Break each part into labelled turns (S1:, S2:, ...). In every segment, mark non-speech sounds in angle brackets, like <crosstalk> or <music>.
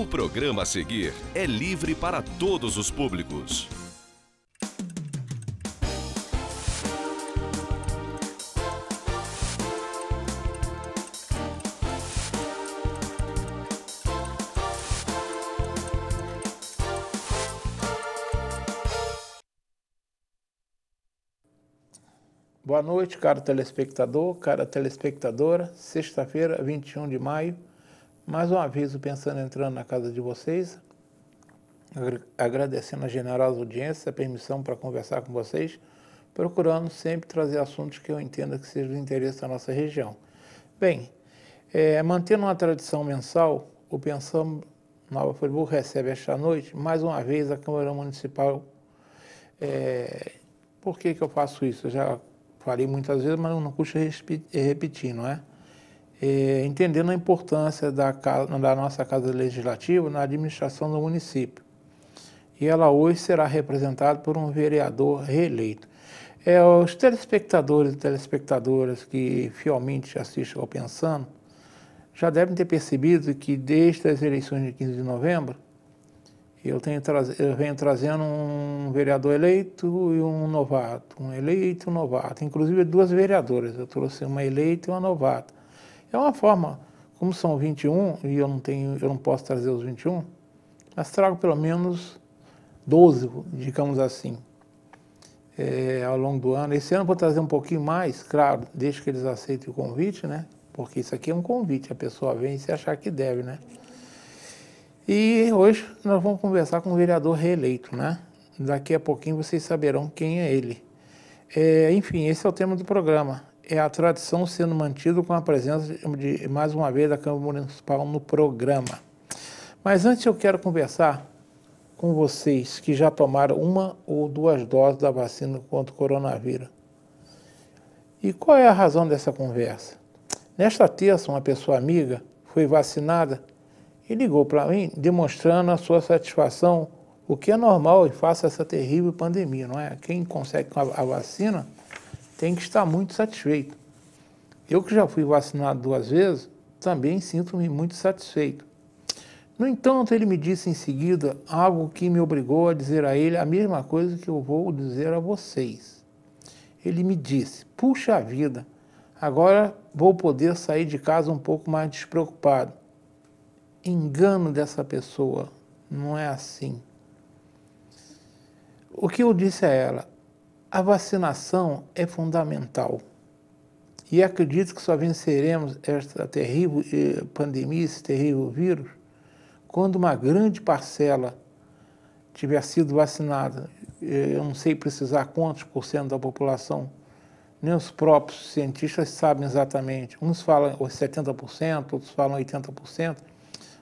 S1: O programa a seguir é livre para todos os públicos.
S2: Boa noite, caro telespectador, cara telespectadora. Sexta-feira, 21 de maio mais um aviso, pensando entrando na casa de vocês, agradecendo a generosa audiência, a permissão para conversar com vocês, procurando sempre trazer assuntos que eu entenda que sejam de interesse da nossa região. Bem, é, mantendo uma tradição mensal, o Pensão Nova Friburgo recebe esta noite, mais uma vez, a Câmara Municipal. É, por que, que eu faço isso? Eu já falei muitas vezes, mas não custa repetir, não é? é, entendendo a importância da, da nossa Casa Legislativa na administração do município. E ela hoje será representada por um vereador reeleito. É, os telespectadores e telespectadoras que fielmente assistem ao Pensando já devem ter percebido que desde as eleições de 15 de novembro, eu, tenho, eu venho trazendo um vereador eleito e um novato, um eleito e um novato, inclusive duas vereadoras, eu trouxe uma eleita e uma novata é uma forma, como são 21 e eu não tenho, eu não posso trazer os 21, mas trago pelo menos 12, digamos assim, é, ao longo do ano. Esse ano vou trazer um pouquinho mais, claro, desde que eles aceitem o convite, né? Porque isso aqui é um convite, a pessoa vem e se achar que deve, né? E hoje nós vamos conversar com o vereador reeleito, né? Daqui a pouquinho vocês saberão quem é ele. É, enfim, esse é o tema do programa é a tradição sendo mantida com a presença, de, mais uma vez, da Câmara Municipal no programa. Mas antes eu quero conversar com vocês que já tomaram uma ou duas doses da vacina contra o coronavírus. E qual é a razão dessa conversa? Nesta terça, uma pessoa amiga foi vacinada e ligou para mim demonstrando a sua satisfação, o que é normal e face essa terrível pandemia, não é? Quem consegue a vacina tem que estar muito satisfeito. Eu que já fui vacinado duas vezes, também sinto-me muito satisfeito. No entanto, ele me disse em seguida algo que me obrigou a dizer a ele a mesma coisa que eu vou dizer a vocês. Ele me disse: Puxa vida, agora vou poder sair de casa um pouco mais despreocupado. Engano dessa pessoa, não é assim. O que eu disse a ela? A vacinação é fundamental. E acredito que só venceremos esta terrível eh, pandemia, esse terrível vírus, quando uma grande parcela tiver sido vacinada. Eh, eu não sei precisar quantos por cento da população, nem os próprios cientistas sabem exatamente. Uns falam 70%, outros falam 80%,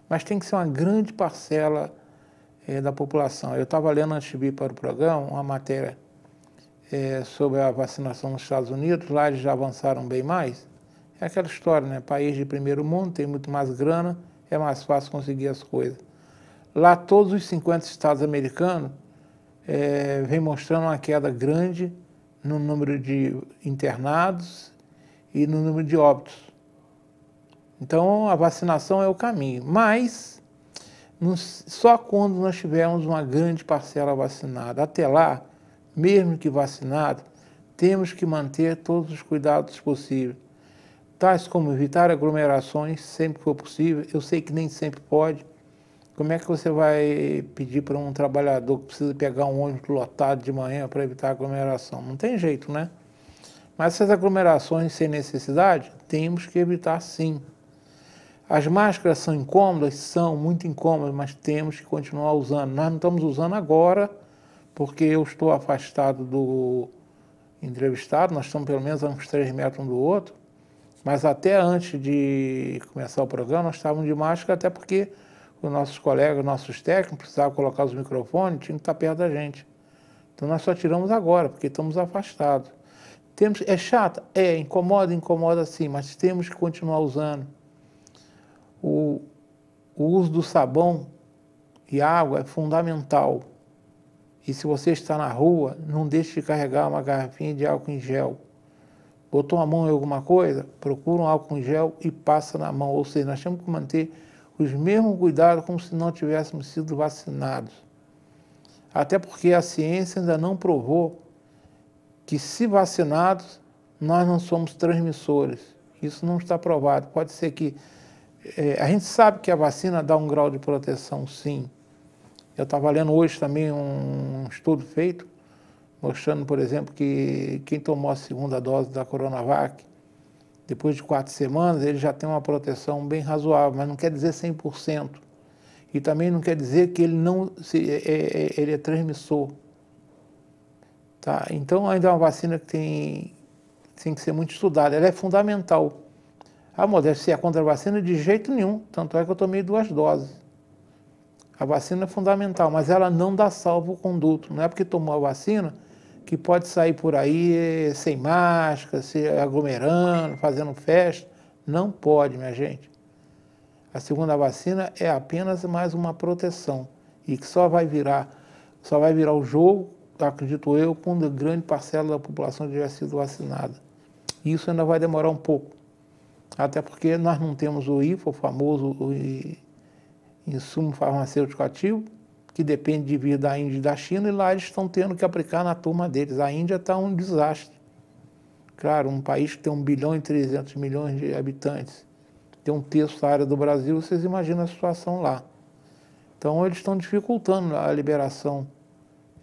S2: mas tem que ser uma grande parcela eh, da população. Eu estava lendo antes de vir para o programa uma matéria é, sobre a vacinação nos Estados Unidos, lá eles já avançaram bem mais. É aquela história, né? País de primeiro mundo tem muito mais grana, é mais fácil conseguir as coisas. Lá todos os 50 estados americanos é, vem mostrando uma queda grande no número de internados e no número de óbitos. Então a vacinação é o caminho, mas só quando nós tivermos uma grande parcela vacinada. Até lá, mesmo que vacinado, temos que manter todos os cuidados possíveis, tais como evitar aglomerações sempre que for possível. Eu sei que nem sempre pode. Como é que você vai pedir para um trabalhador que precisa pegar um ônibus lotado de manhã para evitar aglomeração? Não tem jeito, né? Mas essas aglomerações sem necessidade, temos que evitar sim. As máscaras são incômodas? São muito incômodas, mas temos que continuar usando. Nós não estamos usando agora porque eu estou afastado do entrevistado, nós estamos pelo menos a uns três metros um do outro, mas até antes de começar o programa nós estávamos de máscara, até porque os nossos colegas, nossos técnicos precisavam colocar os microfones, tinham que estar perto da gente. Então nós só tiramos agora, porque estamos afastados. Temos, é chata? É, incomoda, incomoda sim, mas temos que continuar usando. O, o uso do sabão e água é fundamental. E se você está na rua, não deixe de carregar uma garrafinha de álcool em gel. Botou a mão em alguma coisa, procura um álcool em gel e passa na mão. Ou seja, nós temos que manter os mesmos cuidados como se não tivéssemos sido vacinados. Até porque a ciência ainda não provou que, se vacinados, nós não somos transmissores. Isso não está provado. Pode ser que. É, a gente sabe que a vacina dá um grau de proteção, sim eu estava lendo hoje também um estudo feito, mostrando, por exemplo, que quem tomou a segunda dose da Coronavac, depois de quatro semanas, ele já tem uma proteção bem razoável, mas não quer dizer 100%. E também não quer dizer que ele não se, é, é, é, ele é transmissor. Tá? Então, ainda é uma vacina que tem, tem que ser muito estudada, ela é fundamental. A modéstia é contra a vacina de jeito nenhum, tanto é que eu tomei duas doses. A vacina é fundamental, mas ela não dá salvo o conduto. Não é porque tomou a vacina que pode sair por aí eh, sem máscara, se aglomerando, fazendo festa. Não pode, minha gente. A segunda vacina é apenas mais uma proteção e que só vai virar, só vai virar o jogo, acredito eu, quando grande parcela da população tiver sido vacinada. Isso ainda vai demorar um pouco. Até porque nós não temos o IFA, o famoso insumo farmacêutico ativo, que depende de vir da Índia e da China, e lá eles estão tendo que aplicar na turma deles. A Índia está um desastre. Claro, um país que tem 1 bilhão e 300 milhões de habitantes, tem um terço da área do Brasil, vocês imaginam a situação lá. Então, eles estão dificultando a liberação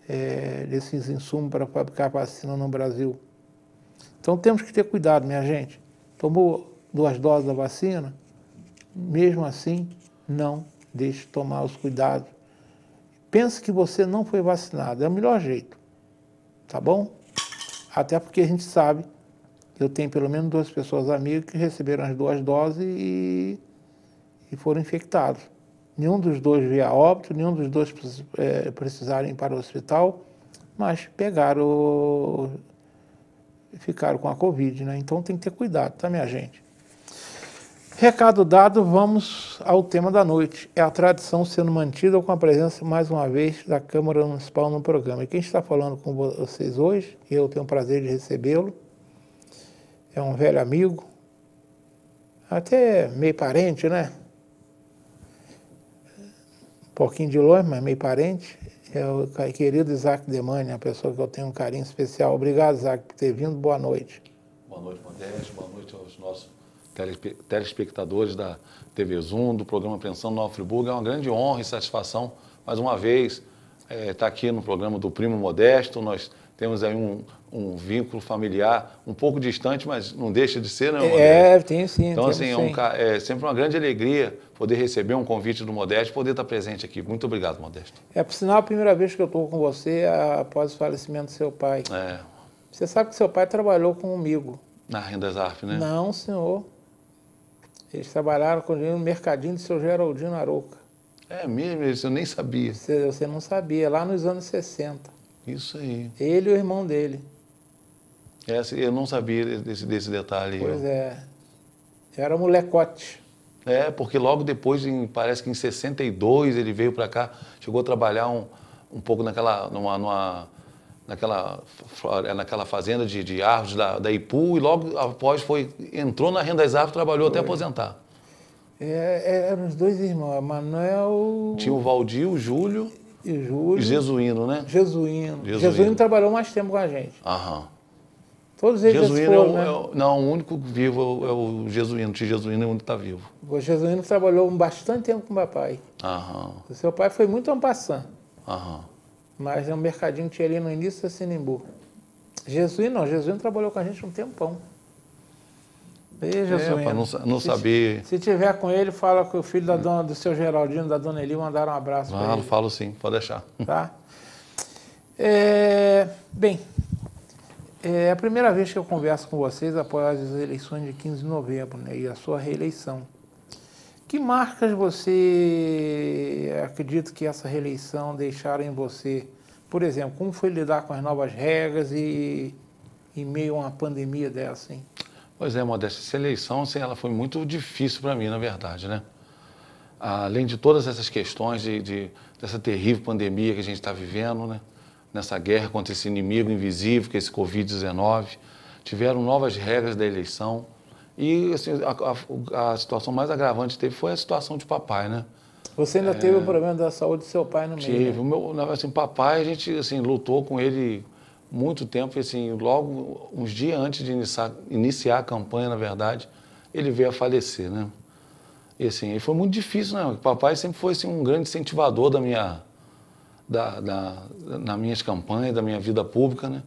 S2: é, desses insumos para fabricar vacina no Brasil. Então, temos que ter cuidado, minha gente. Tomou duas doses da vacina? Mesmo assim, não deixe tomar os cuidados. Pense que você não foi vacinado, é o melhor jeito, tá bom? Até porque a gente sabe, eu tenho pelo menos duas pessoas amigas que receberam as duas doses e, e foram infectados. Nenhum dos dois veio a óbito, nenhum dos dois é, precisaram ir para o hospital, mas pegaram, ficaram com a Covid, né? Então tem que ter cuidado, tá, minha gente? Recado dado, vamos ao tema da noite. É a tradição sendo mantida com a presença, mais uma vez, da Câmara Municipal no programa. E quem está falando com vocês hoje, eu tenho o prazer de recebê-lo, é um velho amigo, até meio parente, né? Um pouquinho de longe, mas meio parente. É o querido Isaac Demani, uma pessoa que eu tenho um carinho especial. Obrigado, Isaac, por ter vindo. Boa
S3: noite. Boa noite, Modeste. Boa noite aos nossos telespectadores da TV Zoom, do programa Pensão Nova Friburgo. É uma grande honra e satisfação, mais uma vez, estar é, tá aqui no programa do Primo Modesto. Nós temos aí um, um, vínculo familiar um pouco distante, mas não deixa de ser, né, é, Modesto? É,
S2: tem sim. Então, assim, é, um,
S3: é, sempre uma grande alegria poder receber um convite do Modesto poder estar presente aqui. Muito obrigado, Modesto.
S2: É, por sinal, a primeira vez que eu estou com você é após o falecimento do seu pai. É. Você sabe que seu pai trabalhou comigo.
S3: Na Renda Zarf, né?
S2: Não, senhor. Eles trabalharam com dinheiro no mercadinho de seu Geraldino Aroca. É mesmo? Isso eu nem sabia. Você, você não sabia, lá nos anos 60. Isso aí. Ele e o irmão dele.
S3: Essa, é, eu não sabia desse, desse detalhe. Pois
S2: eu. é. Era molecote.
S3: É, porque logo depois, em, parece que em 62, ele veio para cá, chegou a trabalhar um, um pouco naquela, numa, numa naquela, é, naquela fazenda de, de árvores da, da Ipu e logo após foi, entrou na renda das árvores, trabalhou foi. até aposentar.
S2: É, é, eram os dois irmãos, Manuel. Tinha o
S3: Valdir, o Júlio.
S2: E o Júlio. E Jesuíno, né? Jesuíno. Jesuíno. Jesuíno trabalhou mais tempo com a gente. Aham. Todos eles Jesuíno é foram, é o,
S3: né? é Não, o único vivo é o, Jesuíno. O tio Jesuíno é o único que está vivo.
S2: O Jesuíno trabalhou bastante tempo com o papai. Aham. O seu pai foi muito ampassando. Aham. Mas é um mercadinho que tinha ali no início da Sinimbu. Jesus não, Jesus trabalhou com a gente um tempão.
S3: E é, Jesus. não, não se, sabia.
S2: Se tiver com ele, fala que o filho da dona do seu Geraldino, da dona Eli, mandaram um abraço. Ah, não
S3: falo sim, pode deixar.
S2: Tá? É, bem, é, é a primeira vez que eu converso com vocês após as eleições de 15 de novembro né, e a sua reeleição. Que marcas você acredita que essa reeleição deixaram em você? Por exemplo, como foi lidar com as novas regras e em meio a uma pandemia dessa, hein?
S3: Pois é, Modesta, essa eleição assim, ela foi muito difícil para mim, na verdade, né? Além de todas essas questões de, de dessa terrível pandemia que a gente está vivendo, né? Nessa guerra contra esse inimigo invisível, que é esse Covid-19, tiveram novas regras da eleição. E assim, a, a, a, situação mais agravante que teve foi a situação de papai, né?
S2: Você ainda é, teve o problema da saúde do seu pai no meio? Né? Tive. Né?
S3: Meu, assim, papai, a gente assim, lutou com ele muito tempo. Assim, logo, uns dias antes de iniciar, iniciar a campanha, na verdade, ele veio a falecer, né? E assim, foi muito difícil, né? papai sempre foi assim, um grande incentivador da minha, da, da, da, nas minhas campanhas, da minha vida pública, né?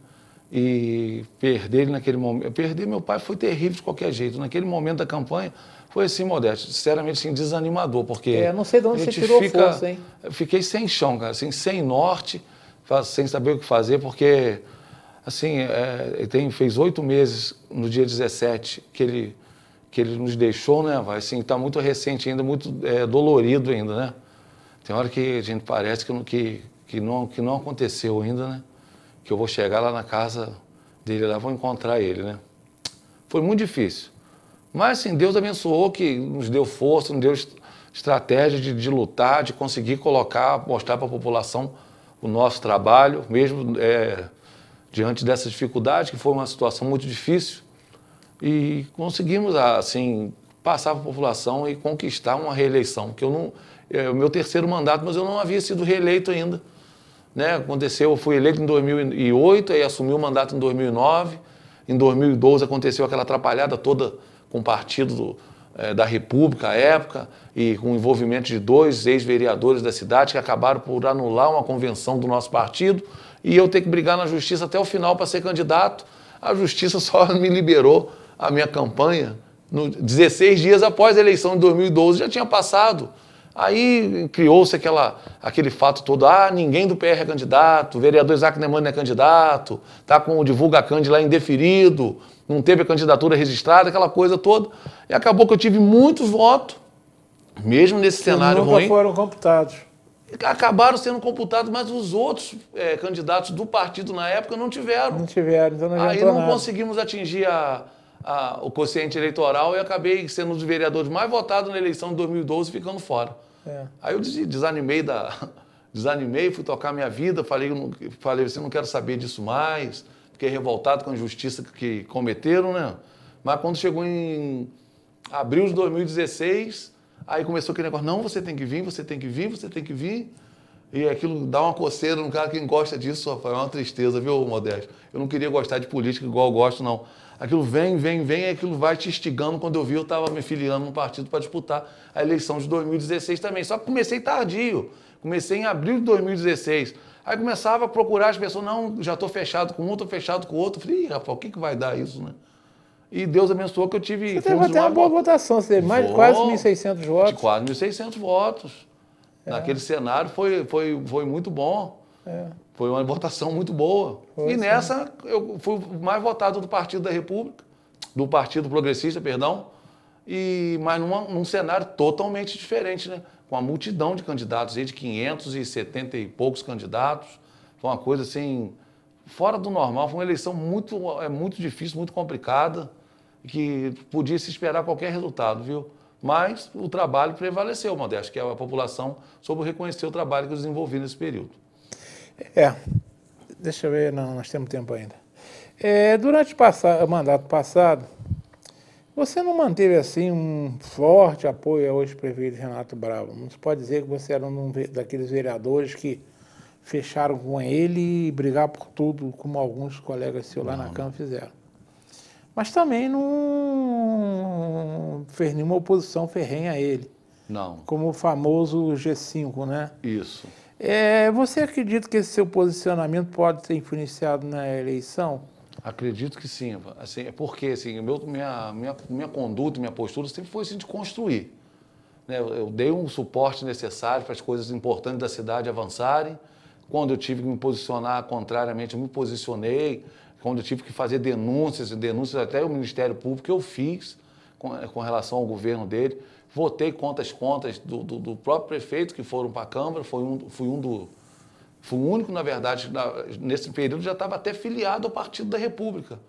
S3: e perder ele naquele momento. Perder meu pai foi terrível de qualquer jeito. Naquele momento da campanha foi assim, Modesto, sinceramente, assim, desanimador, porque. É, não sei de onde você tirou fica, força, hein? Fiquei sem chão, cara, assim, sem norte, sem saber o que fazer, porque, assim, é, tem, fez oito meses, no dia 17, que ele, que ele nos deixou, né, vai? Assim, tá muito recente ainda, muito é, dolorido ainda, né? Tem hora que a gente parece que, que, que, não, que não aconteceu ainda, né? que eu vou chegar lá na casa dele, lá vou encontrar ele, né? Foi muito difícil. Mas assim, Deus abençoou que nos deu força, nos deu estratégia de, de lutar, de conseguir colocar, mostrar para a população o nosso trabalho, mesmo é, diante dessa dificuldade, que foi uma situação muito difícil. E conseguimos, ah, assim, passar para a população e conquistar uma reeleição, que eu não... É o meu terceiro mandato, mas eu não havia sido reeleito ainda. Né? Aconteceu, eu fui eleito em 2008, aí assumi o mandato em 2009. Em 2012 aconteceu aquela atrapalhada toda com o partido do, é, da República à época e com o envolvimento de dois ex-vereadores da cidade que acabaram por anular uma convenção do nosso partido e eu ter que brigar na justiça até o final para ser candidato. A justiça <laughs> só me liberou a minha campanha no 16 dias após a eleição de 2012, já tinha passado. Aí criou-se aquele fato todo, ah, ninguém do PR é candidato, o vereador Isaac Neumann é candidato, tá com o Divulga Cândido lá indeferido, não teve a candidatura registrada, aquela coisa toda. E acabou que eu tive muitos votos, mesmo nesse cenário nunca ruim. nunca foram computados. Acabaram sendo computados, mas os outros é, candidatos do partido na época não tiveram. Não tiveram, então não Aí não nada. conseguimos atingir a, a, o quociente eleitoral e acabei sendo um dos vereadores mais votados na eleição de 2012, ficando fora. É. Aí eu desanimei da <laughs> desanimei, fui tocar minha vida, falei, falei assim, não quero saber disso mais, fiquei revoltado com a injustiça que cometeram, né? Mas quando chegou em abril de 2016, aí começou aquele negócio, não, você tem que vir, você tem que vir, você tem que vir. E aquilo dá uma coceira no cara, que gosta disso, Rafael, é uma tristeza, viu, Modesto? Eu não queria gostar de política igual eu gosto, não. Aquilo vem, vem, vem, e aquilo vai te instigando. Quando eu vi, eu estava me filiando no partido para disputar a eleição de 2016 também. Só que comecei tardio. Comecei em abril de 2016. Aí começava a procurar as pessoas, não, já estou fechado com um, estou fechado com outro. Falei, Rafa, Rafael, o que, que vai dar isso, né? E Deus abençoou que eu tive. Você teve até uma
S2: boa votação, você teve mais de quase
S3: 1.600 votos. De quase 1.600 votos. É. Naquele cenário foi, foi, foi muito bom. É. Foi uma votação muito boa. Foi, e nessa eu fui o mais votado do Partido da República, do Partido Progressista, perdão, e mas numa, num cenário totalmente diferente, né? Com a multidão de candidatos, aí de 570 e poucos candidatos. Foi uma coisa assim fora do normal, foi uma eleição muito é muito difícil, muito complicada, que podia se esperar qualquer resultado, viu? Mas o trabalho prevaleceu, Modesto, que é a população soube reconhecer o trabalho que eu desenvolvi nesse período.
S2: É, deixa eu ver, não, nós temos tempo ainda. É, durante o mandato passado, você não manteve assim um forte apoio ao ex-prefeito Renato Bravo. Não se pode dizer que você era um daqueles vereadores que fecharam com ele e brigaram por tudo, como alguns colegas seus lá não. na Câmara fizeram. Mas também não fez nenhuma oposição ferrenha a ele. Não. Como o famoso G5, né? Isso. É, você acredita que
S3: esse seu posicionamento pode ser influenciado na eleição? Acredito que sim. Assim, é porque assim, meu, minha, minha, minha conduta, minha postura sempre foi assim, de construir. Né? Eu dei um suporte necessário para as coisas importantes da cidade avançarem. Quando eu tive que me posicionar contrariamente, eu me posicionei. Quando eu tive que fazer denúncias, denúncias até o Ministério Público, eu fiz com, com relação ao governo dele. Votei contra as contas do, do, do próprio prefeito que foram para a Câmara, foi um, fui um do. Fui o único, na verdade, na, nesse período já estava até filiado ao Partido da República.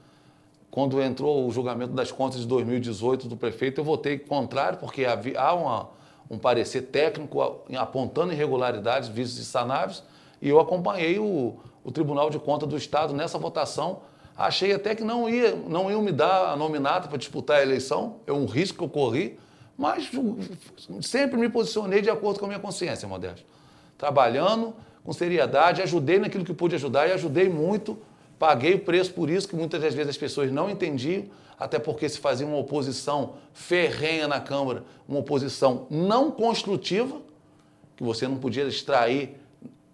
S3: Quando entrou o julgamento das contas de 2018 do prefeito, eu votei contrário, porque havia, há uma, um parecer técnico apontando irregularidades, vícios e sanáveis, e eu acompanhei o, o Tribunal de Contas do Estado nessa votação. Achei até que não ia, não iam me dar a nominata para disputar a eleição, é um risco que eu corri, mas hum, sempre me posicionei de acordo com a minha consciência, Modesto. Trabalhando com seriedade, ajudei naquilo que pude ajudar e ajudei muito. Paguei o preço por isso, que muitas das vezes as pessoas não entendiam, até porque se fazia uma oposição ferrenha na Câmara, uma oposição não construtiva, que você não podia extrair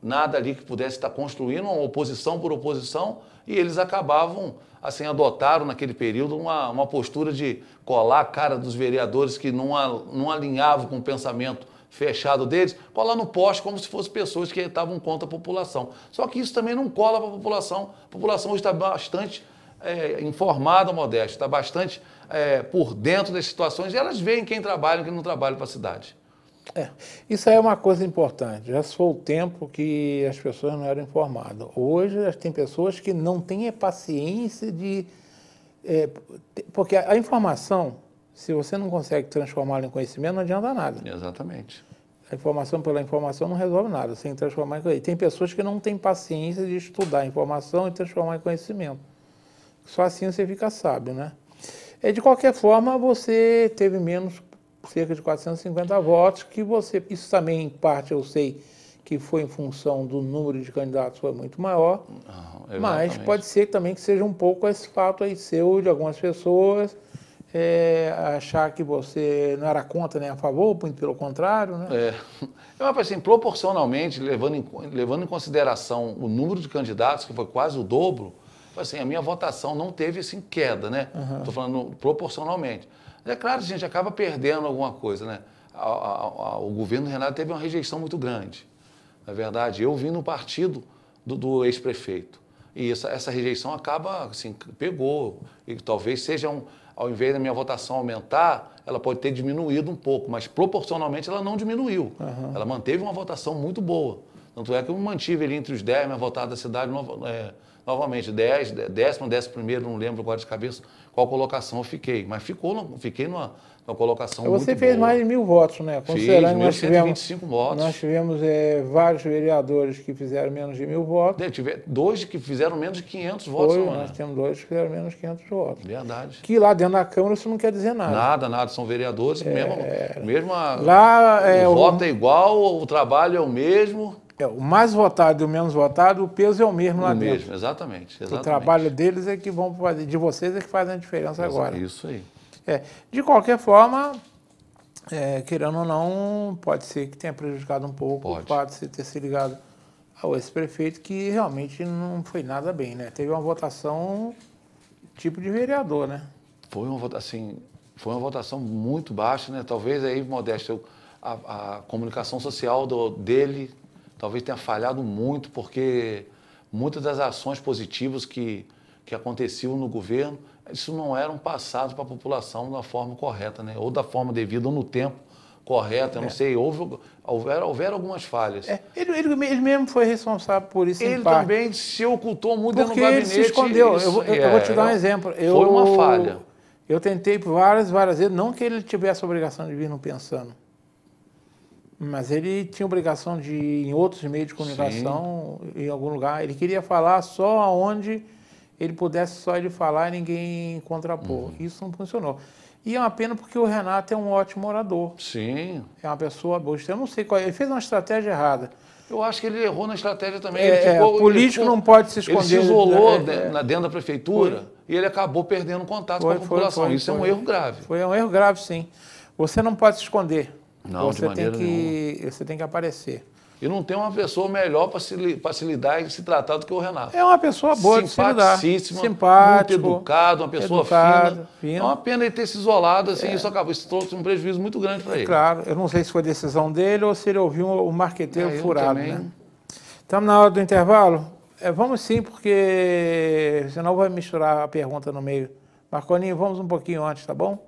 S3: nada ali que pudesse estar construindo, uma oposição por oposição, e eles acabavam assim, adotaram naquele período uma, uma postura de colar a cara dos vereadores que não, não alinhavam com o pensamento fechado deles, colar no poste como se fossem pessoas que estavam contra a população. Só que isso também não cola para a população. A população hoje está bastante é, informada, modesta, está bastante é, por dentro das situações e elas veem quem trabalha e quem não trabalha para a cidade.
S2: É, isso aí é uma coisa importante. Já foi o tempo que as pessoas não eram informadas. Hoje tem pessoas que não têm a paciência de. É, porque a informação, se você não consegue transformá-la em conhecimento, não adianta nada. Exatamente. A informação pela informação não resolve nada, sem transformar em conhecimento. Tem pessoas que não têm paciência de estudar a informação e transformar em conhecimento. Só assim você fica sábio, né? É, de qualquer forma, você teve menos cerca de 450 votos, que você, isso também em parte eu sei que foi em função do número de candidatos foi muito maior, Não, mas pode ser também que seja um pouco esse fato aí seu de algumas pessoas é, achar que você não era contra nem a favor,
S3: muito pelo contrário, né? É. <laughs> é mas assim, proporcionalmente, levando em, levando em consideração o número de candidatos, que foi quase o dobro, assim, a minha votação não teve assim, queda, né? Estou uhum. falando proporcionalmente. Mas é claro, a gente acaba perdendo alguma coisa, né? O governo Renato teve uma rejeição muito grande. Na verdade, eu vim no partido do, do ex-prefeito. E essa, essa, rejeição acaba, assim, pegou. E talvez seja um. Ao invés da minha votação aumentar, ela pode ter diminuído um pouco, mas proporcionalmente ela não diminuiu. Uhum. Ela manteve uma votação muito boa. Tanto é que eu mantive ali entre os 10, minha votada da cidade é, novamente, 10, décimo, décimo primeiro, não lembro agora de cabeça, qual colocação eu fiquei. Mas ficou, fiquei numa, numa colocação Você muito Você fez
S2: boa. mais de mil votos, né? Considerando Fiz, nós tivemos, votos. Nós tivemos é, vários vereadores que fizeram menos de
S3: mil votos. Eu tive dois que fizeram menos de 500 votos. Foi, nós
S2: temos dois que fizeram menos de 500 votos. Verdade. Que lá dentro da Câmara isso não quer dizer nada. Nada,
S3: nada. São vereadores, é, mesmo, mesmo a, lá, é, o voto o... é igual, o trabalho é o mesmo. É, o
S2: mais votado e o menos votado, o peso é o mesmo lá o dentro. mesmo, exatamente, exatamente. O trabalho deles é que vão fazer, de vocês é que faz a diferença Mas, agora. Isso aí. É, de qualquer forma, é, querendo ou não, pode ser que tenha prejudicado um pouco pode. o fato de você ter se ligado ao ex-prefeito, que realmente não foi nada bem, né? Teve uma votação tipo de vereador,
S3: né? Foi uma votação, assim, foi uma votação muito baixa, né? Talvez aí, Modesto, a, a comunicação social do, dele talvez tenha falhado muito, porque muitas das ações positivas que, que aconteciam no governo, isso não eram passado para a população da forma correta, né? ou da forma devida, ou no tempo correto. Eu não é. sei, houve, houver houver algumas falhas. É.
S2: Ele, ele, ele, mesmo foi responsável por isso. Ele também se ocultou muito Porque dentro do gabinete. Ele se escondeu. Isso, eu, eu, é, eu, vou é, te dar um exemplo. Eu, foi uma falha. Eu tentei várias, várias vezes, não que ele tivesse a obrigação de vir não pensando. Mas ele tinha obrigação de ir em outros meios de comunicação, Sim. em algum lugar. Ele queria falar só aonde ele pudesse só ele falar e ninguém contrapor. Uhum. Isso não funcionou. E é uma pena porque o Renato é um ótimo orador. Sim. É uma pessoa boa. Eu não sei qual. Ele fez uma estratégia errada.
S3: Eu acho que ele errou na estratégia também. É, é ficou, político ficou, não pode se esconder. Ele se isolou é, é. dentro da
S2: prefeitura foi.
S3: e ele acabou perdendo contato foi, com a população. Foi, Isso é um erro
S2: grave. Foi um erro grave, sim. Você não pode se esconder. Não, então você de maneira tem que,
S3: nenhuma. Você tem que aparecer. E não tem uma pessoa melhor para se, se lidar e se tratar do que o Renato. É uma pessoa boa de se lidar. Simpática, Muito educado, uma pessoa educado, fina. fina. É uma pena ele ter se isolado, assim, é. isso acabou. Isso trouxe um prejuízo muito grande para ele. Claro, eu não
S2: sei se foi decisão dele ou se ele ouviu o marqueteiro é, furado, né? Estamos na hora do intervalo? É, vamos sim, porque senão vai misturar a pergunta no meio. Marconinho, vamos um pouquinho antes, tá bom?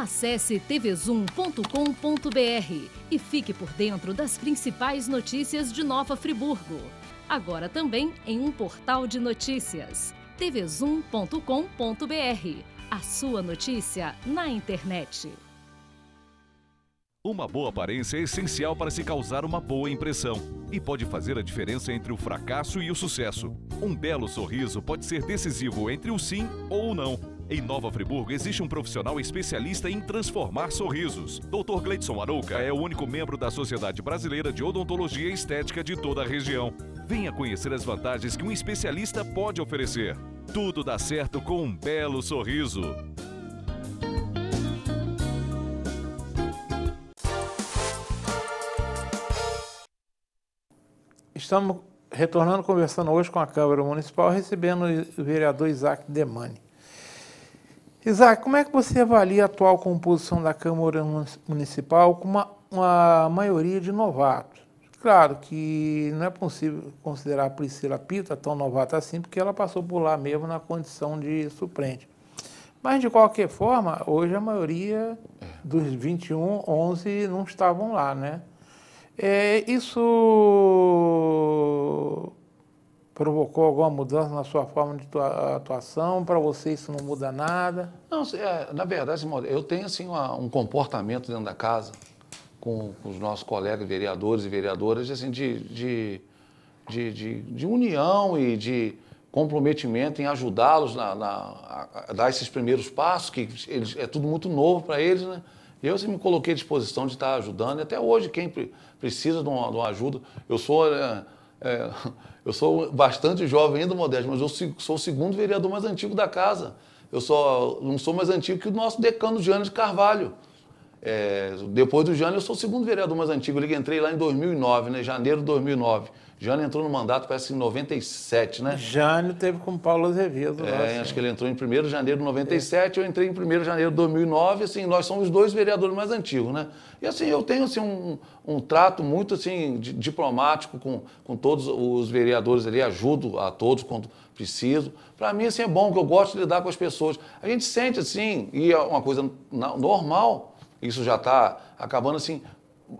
S3: Acesse tvzoom.com.br e
S1: fique por dentro das principais notícias de Nova Friburgo. Agora também
S3: em um portal de notícias. tvzoom.com.br. A sua notícia na internet.
S1: Uma boa aparência é essencial para se causar uma boa impressão e pode fazer a diferença entre o fracasso e o sucesso. Um belo sorriso pode ser decisivo entre o sim ou o não em Nova Friburgo existe um profissional especialista em transformar sorrisos. Dr. Gleidson Arouca é o único membro da Sociedade Brasileira de Odontologia Estética de toda a região. Venha conhecer as vantagens que um especialista pode oferecer. Tudo dá certo com um belo sorriso.
S2: Estamos retornando conversando hoje com a Câmara Municipal, recebendo o vereador Isaac Demani. Isaac, como é que você avalia a atual composição da Câmara Municipal com uma, uma maioria de novatos? Claro que não é possível considerar a Priscila Pita tão novata assim, porque ela passou por lá mesmo na condição de suplente. Mas, de qualquer forma, hoje a maioria dos 21, 11 não estavam lá, né? É, isso provocou alguma mudança na sua forma de atuação? Para você isso não muda nada?
S3: Não, é, na verdade, eu tenho assim uma, um comportamento dentro da casa com, com, os nossos colegas vereadores e vereadoras assim de, de, de, de, de união e de comprometimento em ajudá-los na, na, a dar esses primeiros passos que eles, é tudo muito novo para eles, né? Eu sempre assim, me coloquei à disposição de estar ajudando e até hoje quem precisa de uma, de uma ajuda, eu sou é, é, eu sou bastante jovem ainda, Modesto, mas eu sou o segundo vereador mais antigo da casa. Eu só não sou mais antigo que o nosso decano Jânio de Carvalho. É, depois do Jânio, eu sou o segundo vereador mais antigo. Eu entrei lá em 2009, né? Janeiro de 2009. Jânio entrou no mandato, parece em 97, né? Jânio teve com Paulo Azevedo. É, assim. acho que ele entrou em 1 de janeiro de 97, é. eu entrei em 1 de janeiro de 2009. Assim, nós somos os dois vereadores mais antigos, né? E assim, eu tenho assim, um, um trato muito assim, diplomático com, com todos os vereadores ali, ajudo a todos quando preciso. Para mim, assim, é bom, que eu gosto de lidar com as pessoas. A gente sente assim, e é uma coisa normal, isso já está acabando assim,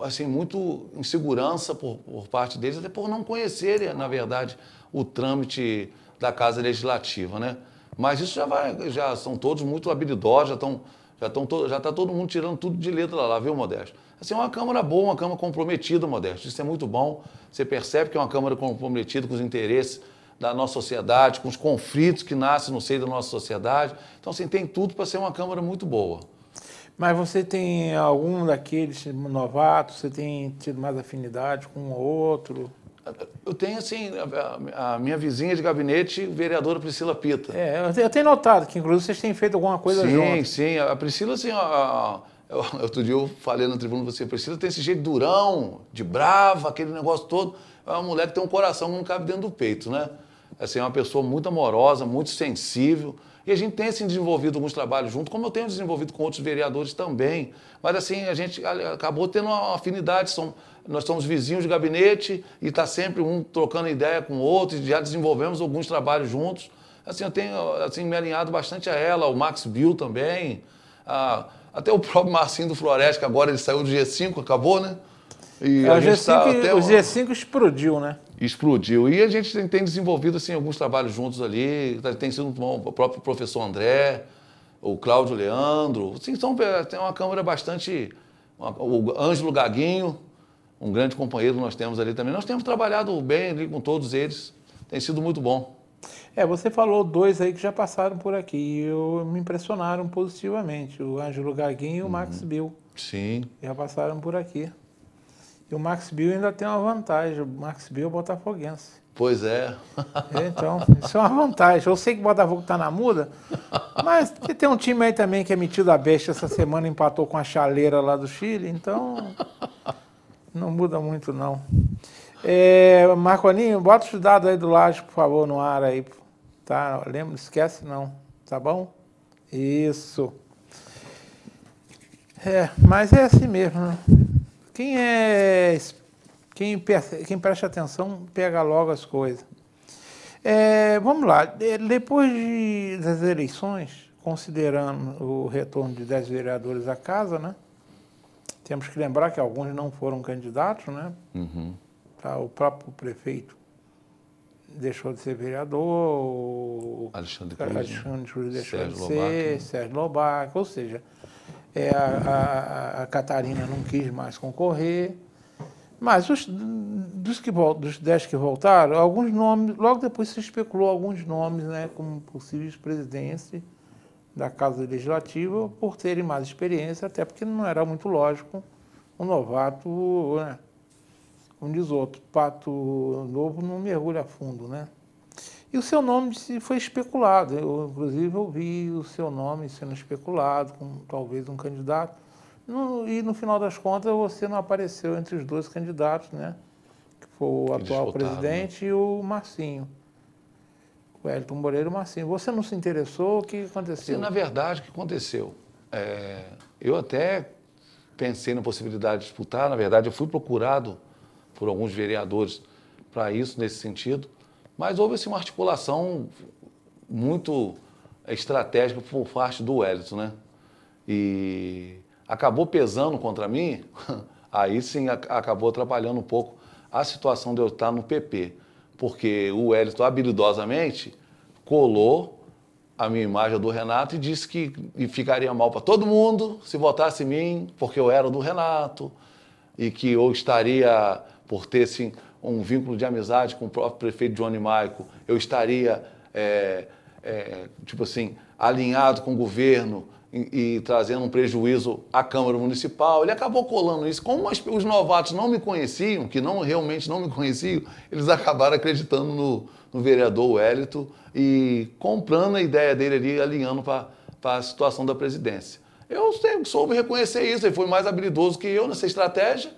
S3: assim muito insegurança por, por parte deles, até por não conhecerem, na verdade, o trâmite da Casa Legislativa, né? Mas isso já vai, já são todos muito habilidosos, já estão já estão já está todo mundo tirando tudo de letra lá, viu, Modesto? Assim, é uma Câmara boa, uma Câmara comprometida, Modesto. Isso é muito bom. Você percebe que é uma Câmara comprometida com os interesses da nossa sociedade, com os conflitos que nascem no seio da nossa sociedade. Então, assim, tem tudo para ser uma Câmara muito boa.
S2: Mas você tem algum daqueles novatos? Você tem tido mais afinidade com um ou outro?
S3: Eu tenho, assim, a, a, minha vizinha de gabinete, vereadora Priscila Pita. É,
S2: eu tenho notado que, inclusive, vocês têm feito alguma coisa sim, junto.
S3: Sim, sim. A Priscila, assim, eu, <laughs> outro dia eu falei na tribuna você, Priscila tem esse jeito durão, de brava, aquele negócio todo. É uma mulher que tem um coração que não cabe dentro do peito, né? Assim, é uma pessoa muito amorosa, muito sensível. E a gente tem assim, desenvolvido alguns trabalhos junto, como eu tenho desenvolvido com outros vereadores também. Mas assim, a gente acabou tendo uma afinidade. São, nós somos vizinhos de gabinete e está sempre um trocando ideia com o outro, e já desenvolvemos alguns trabalhos juntos. Assim, eu tenho assim, me alinhado bastante a ela, o Max Bill também. A, até o próprio Marcinho do Floresta, que agora ele saiu do G5, acabou, né? E é, o G5, tá até... o G5 explodiu, né? explodiu. E a gente tem desenvolvido assim, alguns trabalhos juntos ali, tá, tem sido bom, o próprio professor André, o Cláudio Leandro, assim, são, é, tem uma câmera bastante. Uma, o Ângelo Gaguinho, um grande companheiro nós temos ali também. Nós temos trabalhado bem ali com todos eles, tem sido muito bom. É, você falou dois
S2: aí que já passaram por aqui e eu, me impressionaram positivamente, o Ângelo Gaguinho e o Max uhum. Bill. Sim. Já passaram por aqui. E o Max Bill ainda tem uma vantagem, o Max Bill é botafoguense. Pois é. é. Então, isso é uma vantagem. Eu sei que o Botafogo está na muda, mas tem um time aí também que é metido a besta essa semana, empatou com a chaleira lá do Chile, então não muda muito não. É, Marconinho, bota os dados aí do Laje, por favor, no ar aí, tá? Lembra, esquece não, tá bom? Isso. É, mas é assim mesmo, né? Quem é quem, quem presta atenção pega logo as coisas. É, vamos lá, depois de, das eleições, considerando o retorno de 10 vereadores à casa, né? Temos que lembrar que alguns não foram candidatos, né? Uhum. Tá, o próprio prefeito deixou de ser vereador, Alexandre Cruz, né? Alexandre Cruz deixou Sérgio de ser, Lobac, né? Sérgio Lobac, ou seja, é, a, a, a, Catarina não quis mais concorrer. Mas os, dos, que, dos dez que voltaram, alguns nomes, logo depois se especulou alguns nomes né, como possíveis presidentes da Casa Legislativa por terem mais experiência, até porque não era muito lógico um novato, né, um desoto, pato novo não mergulha fundo, né? E o seu nome foi especulado. Eu, inclusive, ouvi o seu nome sendo especulado, com talvez um candidato. No, e no final das contas, você não apareceu entre os dois candidatos, né? Que foi o que atual né? presidente né? e o Marcinho.
S3: O Elton Moreira e o Marcinho. Você não se interessou? O que aconteceu? Sim, na verdade, o que aconteceu? É, eu até pensei na possibilidade de disputar. Na verdade, eu fui procurado por alguns vereadores para isso, nesse sentido. Mas houve assim, uma articulação muito estratégica por parte do Wellington, né? E acabou pesando contra mim, <laughs> aí sim acabou atrapalhando um pouco a situação de eu estar no PP, porque o Wellington habilidosamente colou a minha imagem do Renato e disse que ficaria mal para todo mundo se votasse em mim, porque eu era do Renato, e que eu estaria por ter assim, um vínculo de amizade com o próprio prefeito Johnny Maico, eu estaria, é, é, tipo assim, alinhado com o governo e, e, trazendo um prejuízo à Câmara Municipal. Ele acabou colando isso. Como as, os novatos não me conheciam, que não realmente não me conheciam, eles acabaram acreditando no, no vereador Wellington e comprando a ideia dele ali, alinhando para a situação da presidência. Eu sempre soube reconhecer isso, ele foi mais habilidoso que eu nessa estratégia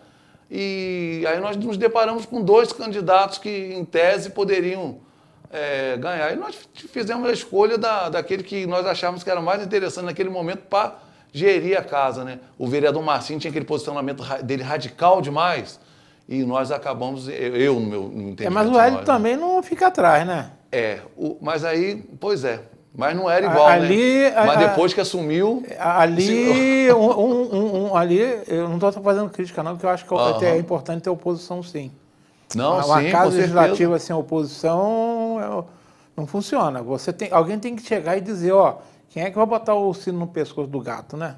S3: e aí nós nos deparamos com dois candidatos que, em tese, poderiam é, ganhar. E nós fizemos a escolha da, daquele que nós achávamos que era mais interessante naquele momento para gerir a casa. Né? O vereador Marcinho tinha aquele posicionamento dele radical demais e nós acabamos, eu no meu é, entendimento. É, mas o Hélio né?
S2: também não fica atrás, né?
S3: É, o, mas aí, pois é, mas não era igual, ali, né? Mas depois que assumiu.
S2: Ali, se... <laughs> um, um, um, ali eu não estou fazendo crítica, não, porque eu acho que uhum. é importante ter oposição, sim.
S3: Não, Uma sim, casa legislativa
S2: sem oposição é não funciona. Você tem, alguém tem que chegar e dizer, ó, quem é que vai botar o sino no pescoço do gato, né?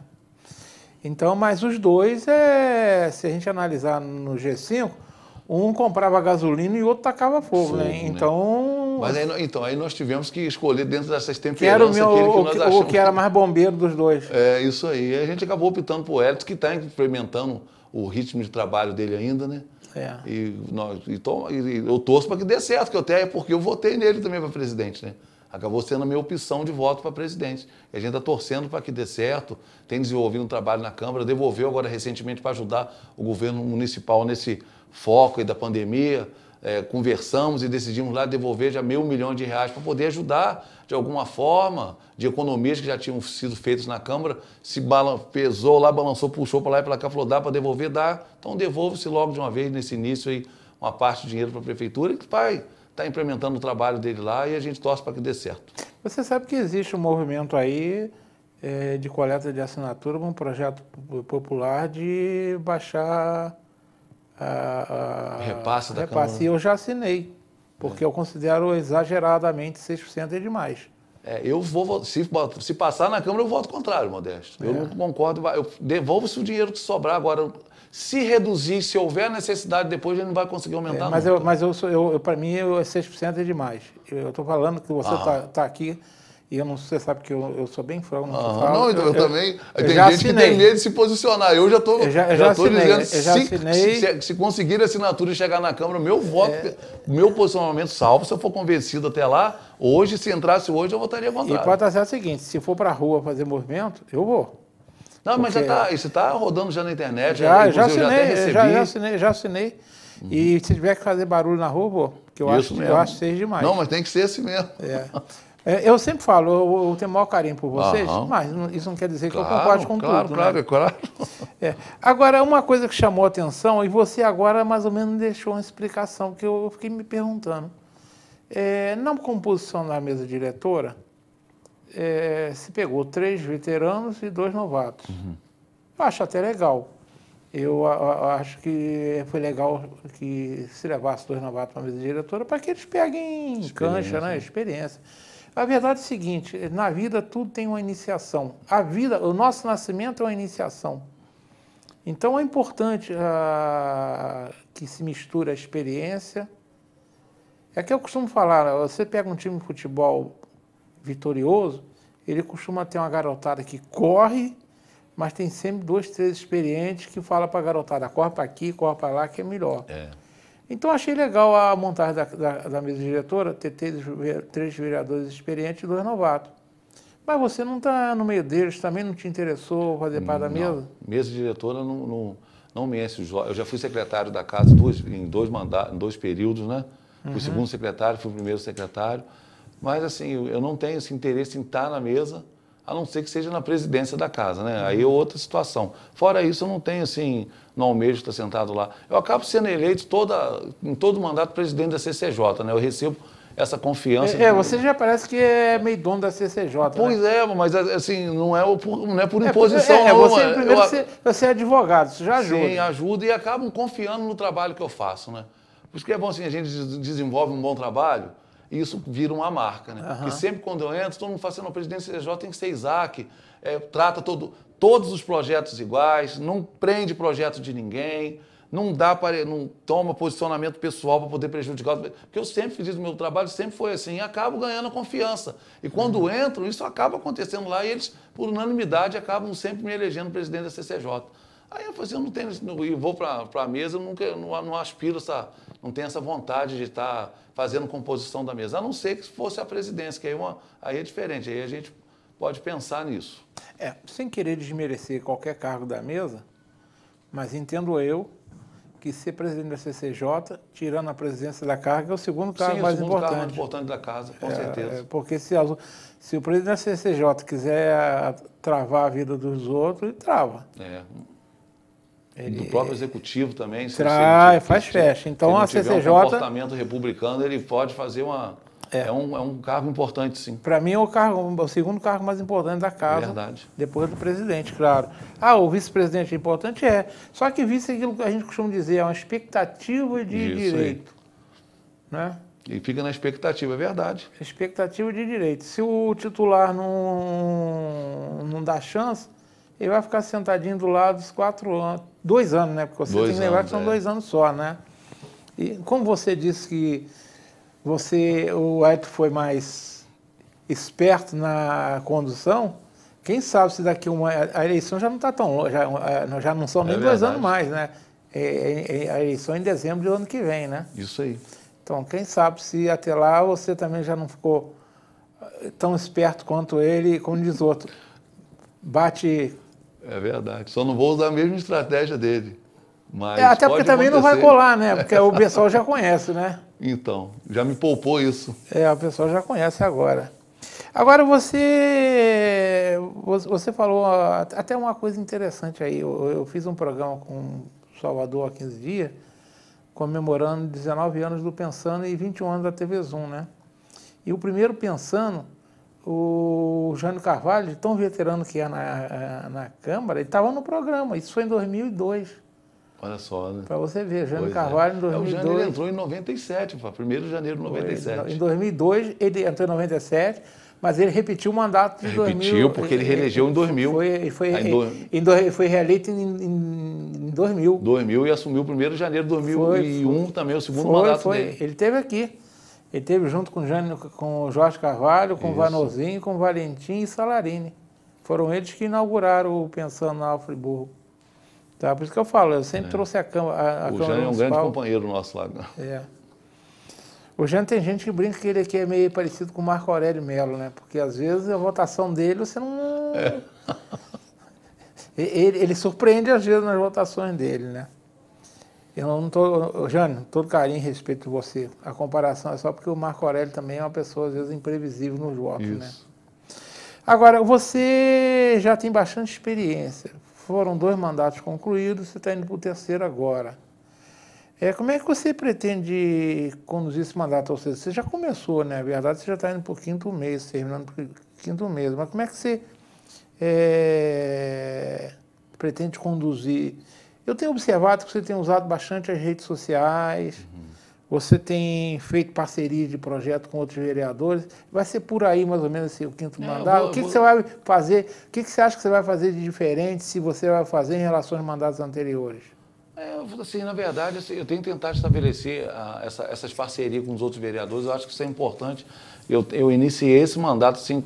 S2: Então, mas os dois, é, se a gente analisar no G5, um comprava gasolina e o outro tacava fogo, né? né? Então, mas
S3: aí, então, aí nós tivemos que escolher dentro dessas temperanças que era o meu, aquele que nós achamos. O que era mais bombeiro dos dois. É, isso aí. A gente acabou optando por Hélio, que está experimentando o ritmo de trabalho dele ainda, né? É. E, nós, e, to, e eu torço para que dê certo, que eu até, porque eu votei nele também para presidente, né? Acabou sendo a minha opção de voto para presidente. E a gente está torcendo para que dê certo, tem desenvolvido um trabalho na Câmara, devolveu agora recentemente para ajudar o governo municipal nesse foco aí da pandemia é, conversamos e decidimos lá devolver já meio milhão de reais para poder ajudar de alguma forma de economias que já tinham sido feitas na Câmara, se pesou lá, balançou, puxou para lá e para cá, falou dá para devolver, dá, então devolve-se logo de uma vez nesse início aí uma parte do dinheiro para a Prefeitura que vai está implementando o trabalho dele lá e a gente torce para que dê certo.
S2: Você sabe que existe um movimento aí é, de coleta de assinatura, um projeto popular de baixar a, a repasse da repasse. Câmara. E eu já assinei, porque é. eu considero
S3: exageradamente 6% é demais. É, eu vou, se, se, passar na Câmara, eu voto contrário, Modesto. Eu é. não concordo, eu devolvo se o dinheiro que sobrar agora. Se reduzir, se houver necessidade depois, ele não vai conseguir é, aumentar é, mas Eu, mas
S2: eu, eu, eu para mim, eu, 6% é demais. Eu estou falando que você está ah. tá aqui e eu não sei, sabe que eu, eu sou bem fraco. Não, ah, não eu, eu, também. Eu tem gente assinei. que tem medo
S3: de se posicionar. Eu já estou já, já, já dizendo, eu já se, assinei. Se, se, conseguir a assinatura e chegar na Câmara, o meu voto, é. meu posicionamento, salvo se eu for convencido até lá, hoje, se entrasse hoje, eu votaria contra. E
S2: pode ser o seguinte, se for para a rua fazer movimento, eu vou.
S3: Não, mas Porque... já tá, isso está rodando já na internet. Já, já assinei, já, já, já assinei,
S2: já assinei. Uhum. E se tiver que fazer barulho na rua, vou. Porque eu, acho, mesmo. eu acho que seja demais. Não, mas tem que ser assim mesmo. É. <laughs> É, eu sempre falo, eu, eu tenho maior carinho por vocês, mas isso não quer dizer que eu concorde com claro, tudo. Claro, né? claro, é. Agora, uma coisa que chamou atenção, e você agora mais ou menos deixou uma explicação que eu fiquei me perguntando. É, na composição da mesa diretora, é, se pegou três veteranos e dois novatos. Uhum. Eu acho até legal. Eu a, a, acho que foi legal que se levasse dois novatos para a mesa diretora para que eles peguem cancha, né? né? Experiência. A verdade é a seguinte: na vida tudo tem uma iniciação. A vida, o nosso nascimento é uma iniciação. Então é importante ah, que se misture a experiência. É que eu costumo falar: né, você pega um time de futebol vitorioso, ele costuma ter uma garotada que corre, mas tem sempre dois, três experientes que fala para a garotada: corre para aqui, corre para lá, que é melhor. É. Então achei legal a montagem da, da, da mesa diretora ter três vereadores experientes e dois novatos. Mas você não está no meio deles, também não te interessou fazer parte da mesa?
S3: Mesa diretora não, não, não me enche Eu já fui secretário da casa dois, em, dois mandatos, em dois períodos, né? Fui uhum. segundo secretário, fui primeiro secretário. Mas, assim, eu não tenho esse interesse em estar na mesa, a não ser que seja na presidência da casa, né? Aí é outra situação. Fora isso, eu não tenho, assim, no Almejo, está sentado lá. Eu acabo sendo eleito toda, em todo o mandato presidente da CCJ, né? Eu recebo essa confiança. É, é você
S2: já parece que é meio dono da CCJ. Né? Pois né? é, mas assim, não é, por, não é por é, imposição. É, é, você, é, primeiro, eu, você, você, é advogado, isso já ajuda. Sim,
S3: ajuda e acabam confiando no trabalho que eu faço, né? Por isso que é bom assim, a gente desenvolve um bom trabalho e isso vira uma marca, né? Uhum. Porque sempre quando eu entro, todo mundo fala assim, não, presidente da CCJ tem que ser Isaac, é, trata todo, todos os projetos iguais, não prende projeto de ninguém, não dá para não toma posicionamento pessoal para poder prejudicar. Porque eu sempre fiz o meu trabalho, sempre foi assim, e acabo ganhando confiança. E quando uhum. isso acaba acontecendo lá e eles, por unanimidade, acabam sempre me elegendo presidente da CCJ. Aí eu falei assim, eu não tenho, e vou para a mesa, eu nunca, não, não aspiro essa, não tenho essa vontade de estar tá fazendo composição da mesa, a não ser que fosse a presidência, que aí, é uma, aí é diferente, aí a gente pode pensar nisso. É,
S2: sem querer desmerecer qualquer cargo da mesa, mas entendo eu que ser presidente da CCJ, tirando a presidência da casa, é o segundo cargo Sim, mais segundo importante. Cargo
S3: importante da casa, com é, certeza. É,
S2: porque se, se, o presidente da CCJ quiser é, travar a vida dos outros, ele trava.
S3: É. Ele, Do próprio executivo também. Trava tra... faz fecha. Então se a CCJ. Se um comportamento republicano, ele pode fazer uma é.
S2: é, um, é um cargo importante, sim. Para mim é o, cargo, o segundo cargo mais importante da casa. Verdade. Depois do presidente, claro. Ah, o vice-presidente é importante? É. Só que vice é aquilo que a gente costuma dizer, é uma expectativa de Isso direito.
S3: Né? E fica na expectativa, é verdade.
S2: Expectativa de direito. Se o titular não, não dá chance, ele vai ficar sentadinho do lado os quatro anos. Dois anos, né? Porque você dois tem que que são é. dois anos só, né? E como você disse que você, o Ayrton foi mais esperto na condução, quem sabe se daqui uma a eleição já não está tão longe, já, é, já não são é nem dois anos mais, né? É, é, é a eleição em dezembro do ano que vem, né? Isso aí. Então, quem sabe se até lá você também já não ficou eh, tão esperto quanto ele, como diz outro.
S3: Bate. É verdade. Só não vou usar a mesma estratégia dele. Mas é, até porque também acontecer. não vai colar, né? <laughs> Porque o pessoal já conhece, né? Então, já me poupou isso. É, a
S2: pessoa já conhece agora. Agora você você falou até uma coisa interessante aí. Eu, eu fiz um programa com Salvador há 15 dias, comemorando 19 anos do Pensando e 21 anos da TV Zoom, né? E o primeiro Pensando, o Jânio Carvalho, tão veterano que é na, eh, na Câmara, ele estava no programa. Isso foi em 2002. Olha só, né? Para você ver, Jânio pois é. Carvalho é. em 2002. É, o Jânio ele
S3: entrou em 97, 1 de janeiro de 97. Em
S2: 2002, ele entrou em 97, mas ele repetiu o mandato de repetiu, 2000. Repetiu, porque ele reelegeu em 2000. Foi, foi, em do...
S3: em foi reeleito em, em, 2000. 2000 e assumiu 1 de janeiro de 2001 foi, também, o segundo foi, mandato foi. dele.
S2: Ele teve aqui. Ele teve junto com, Jânio, com o Jorge Carvalho, com o Vanozinho, com o Valentim e Salarini. Foram eles que inauguraram o Pensando na Friburgo. Tá? Por isso que eu falo, eu sempre é. trouxe a Câmara a, O Jânio é um grande companheiro nosso lá. Né? É. O Jânio tem gente que brinca que ele aqui é meio parecido com o Marco Aurélio Melo, né? Porque às vezes a votação dele você não... É. <laughs> ele, ele, surpreende às vezes nas votações dele, né? Eu não tô, Jânio, todo carinho e respeito por você. A comparação é só porque o Marco Aurélio também é uma pessoa, às vezes, imprevisível nos votos, né? Isso. né? Agora, você já tem bastante experiência. Foram dois mandatos concluídos, você está indo para o terceiro agora. É, como é que você pretende conduzir esse mandato? Ou seja, você já começou, né? Na verdade, é você já está indo para o quinto mês, terminando para o quinto mês. Mas como é que você é, pretende conduzir? Eu tenho observado que você tem usado bastante as redes sociais, você tem feito parcerias de projeto com outros vereadores. Vai ser por aí, mais ou menos, assim, o quinto Não, mandato. Vou, o que, vou... que, você vai fazer? O que, você acha que você vai fazer de diferente se você vai fazer em relação aos mandatos anteriores?
S3: É, assim, na verdade, assim, eu tenho tentado estabelecer ah, essa, essas parcerias com os outros vereadores. Eu acho que isso é importante. Eu, eu iniciei esse mandato assim,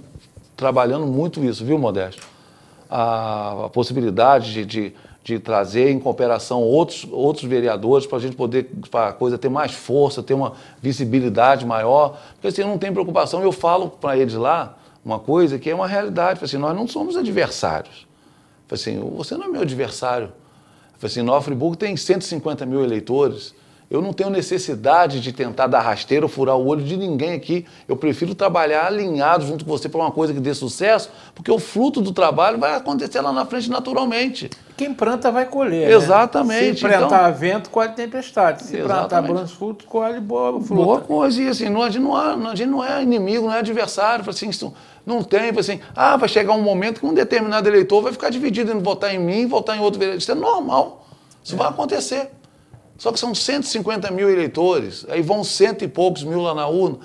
S3: trabalhando muito isso, viu, Modesto? A, a possibilidade de, de de trazer em cooperação outros, outros vereadores para a gente poder, a coisa ter mais força, ter uma visibilidade maior. Porque assim, não tem preocupação. Eu falo para eles lá uma coisa que é uma realidade. Assim, nós não somos adversários. Assim, você não é meu adversário. Assim, Nova Friburgo tem 150 mil eleitores. Eu não tenho necessidade de tentar dar rasteira ou furar o olho de ninguém aqui. Eu prefiro trabalhar alinhado junto com você para uma coisa que dê sucesso, porque o fruto do trabalho vai acontecer lá na frente naturalmente. Quem planta vai colher. Né? Exatamente. Né? Se plantar então, vento, colhe tempestade. Se plantar bons frutos, colhe boa fruta. Boa coisa. E assim, não, a, gente não é, a gente não é inimigo, não é adversário. Assim, não tem, assim, ah, vai chegar um momento que um determinado eleitor vai ficar dividido em votar em mim, votar em outro vereador. Isso é normal. Isso é. vai acontecer. Só que são 150 mil eleitores, aí vão cento e poucos mil lá na urna.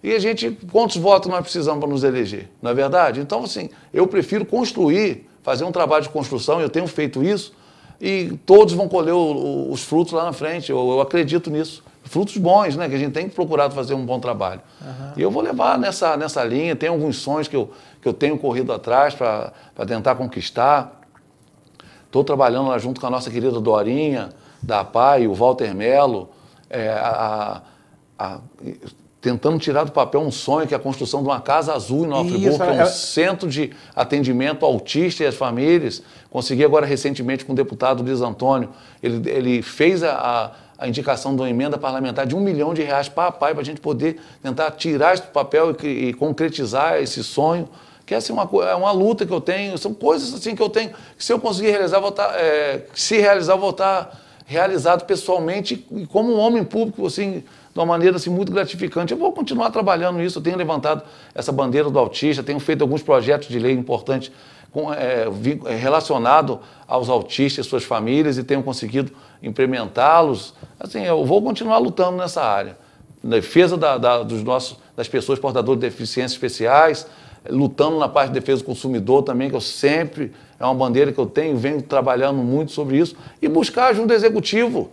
S3: E a gente, quantos votos nós precisamos para nos eleger? Não é verdade? Então, assim, eu prefiro construir, fazer um trabalho de construção, eu tenho feito isso, e todos vão colher o, o, os frutos lá na frente, eu, eu, acredito nisso. Frutos bons, né? Que a gente tem que procurar fazer um bom trabalho. Uhum. E eu vou levar nessa, nessa linha, tem alguns sonhos que eu, que eu tenho corrido atrás para tentar conquistar. Estou trabalhando lá junto com a nossa querida Dorinha, da PAI, o Walter Mello, é, a, a, tentando tirar do papel um sonho que é a construção de uma Casa Azul em Nova Friburgo, que é um é, é. centro de atendimento autista e as famílias. Consegui agora recentemente com o deputado Luiz Antônio, ele, ele fez a, a indicação de uma emenda parlamentar de um milhão de reais para a PAI, para a gente poder tentar tirar isso do papel e, e concretizar esse sonho que assim, é uma, uma luta que eu tenho, são coisas assim que eu tenho, que se eu conseguir realizar, voltar tá, é, se realizar, vou tá realizado pessoalmente e como um homem público, assim, de uma maneira assim, muito gratificante. Eu vou continuar trabalhando isso, eu tenho levantado essa bandeira do autista, tenho feito alguns projetos de lei importantes com, é, é, relacionado aos autistas e suas famílias e tenho conseguido implementá-los. Assim, eu vou continuar lutando nessa área. Na defesa da, da, dos nossos, das pessoas portadoras de deficiências especiais, lutando na parte de defesa do consumidor também, que eu sempre é uma bandeira que eu tenho, venho trabalhando muito sobre isso, e buscar ajuda executivo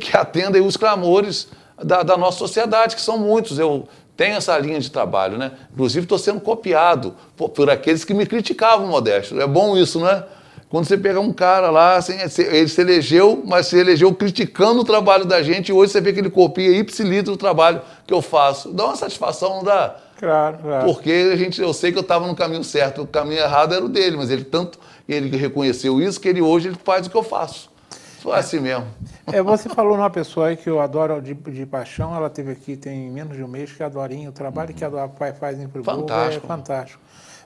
S3: que atenda os clamores da, da nossa sociedade, que são muitos. Eu tenho essa linha de trabalho, né? Inclusive estou sendo copiado por, por, aqueles que me criticavam, Modesto. É bom isso, né? Quando você pega um cara lá, assim, ele se elegeu, mas se elegeu criticando o trabalho da gente, e hoje você vê que ele copia ipsilitro o trabalho que eu faço. Dá uma satisfação, não dá?
S2: Claro, claro.
S3: Porque a gente, eu sei que eu estava no caminho certo, o caminho errado era o dele, mas ele tanto ele reconheceu isso, que ele hoje ele faz o que eu faço. Só é. assim mesmo.
S2: É, você falou numa pessoa aí que eu adoro de, de, paixão, ela teve aqui tem menos de um mês, que é a Dorinha, o trabalho uhum. que a Pai faz em Friburgo é fantástico. é fantástico.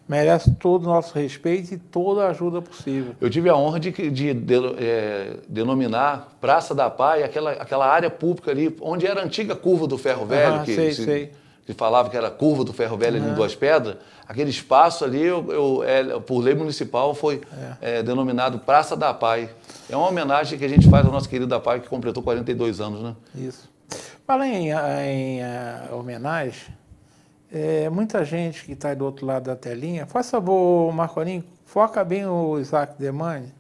S2: Merece todo o nosso respeito e toda a ajuda
S3: possível. Eu tive a honra de, de, de, de é, denominar Praça da Pai aquela, aquela área pública ali, onde era a antiga curva do ferro velho. Uhum, que, sei, se, sei que falava que era a curva do ferro velho uhum. em Duas Pedras, aquele espaço ali, eu, eu é, por lei municipal, foi é. É, denominado Praça da Pai. É uma homenagem que a gente faz ao nosso querido da Pai, que completou 42 anos, né? Isso.
S2: Fala em, em uh, homenagem, é, muita gente que está do outro lado da telinha, faz favor, Marcorinho, foca bem o Isaac Demani.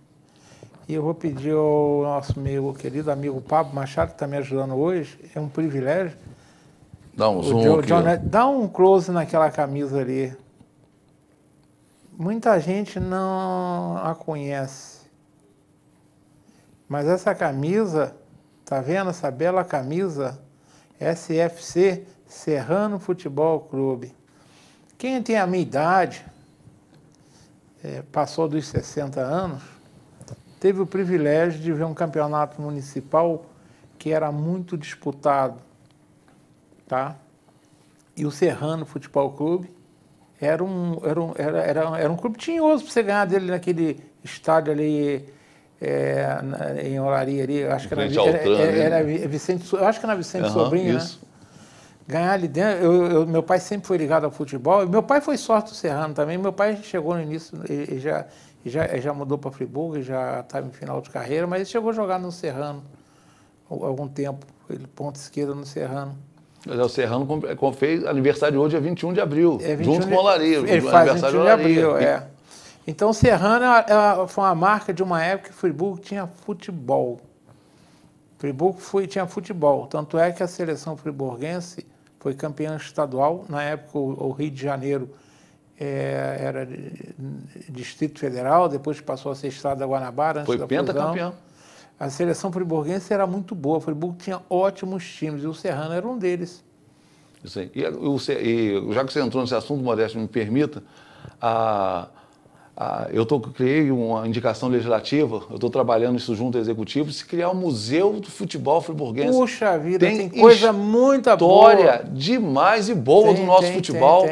S2: E eu vou pedir ao nosso meu querido amigo Pablo Machado, que está me ajudando hoje, é um privilégio
S3: Dá um zoom aqui. John, é-
S2: dá um close naquela camisa ali. Muita gente não a conhece. Mas essa camisa, tá vendo essa bela camisa? SFC Serrano Futebol Clube. Quem tem a minha idade, é, passou dos 60 anos, teve o privilégio de ver um campeonato municipal que era muito disputado tá? E o Serrano Futebol Clube era um, era um, era, era, era um clube tinhoso para você ganhar dele naquele estádio ali é, na, em Olaria ali, acho que era, era, era, era, Vicente, eu acho que era Vicente né? uhum, Sobrinho, né? isso. né? Ganhar ali dentro, eu, eu, meu pai sempre foi ligado ao futebol, meu pai foi sorte do Serrano também, meu pai chegou no início e, e já, já, já mudou para Friburgo, já estava tá em final de carreira, mas ele chegou a jogar no Serrano algum tempo, ele ponta esquerda no Serrano.
S3: É o Serrano fez aniversário hoje, é 21 de abril, é 21 junto de... com o Olario. Ele faz 21 de abril, é.
S2: Então, Serrano foi uma marca de uma época que o Friburgo tinha futebol. Friburgo foi, tinha futebol. Tanto é que a seleção friburguense foi campeã estadual. Na época, o, o Rio de Janeiro é, era Distrito Federal, depois passou a ser Estado da Guanabara. Antes foi pentacampeão a seleção friburguense era muito boa. O Friburgo tinha ótimos times e o Serrano era um deles.
S3: Isso aí. E, e já que você entrou nesse assunto, Modesto, me permita, a, a, eu tô, criei uma indicação legislativa, eu estou trabalhando isso junto ao executivo, se criar um museu do futebol friburguense. Puxa vida, tem, tem coisa muito boa. História demais e boa tem, do nosso tem, futebol.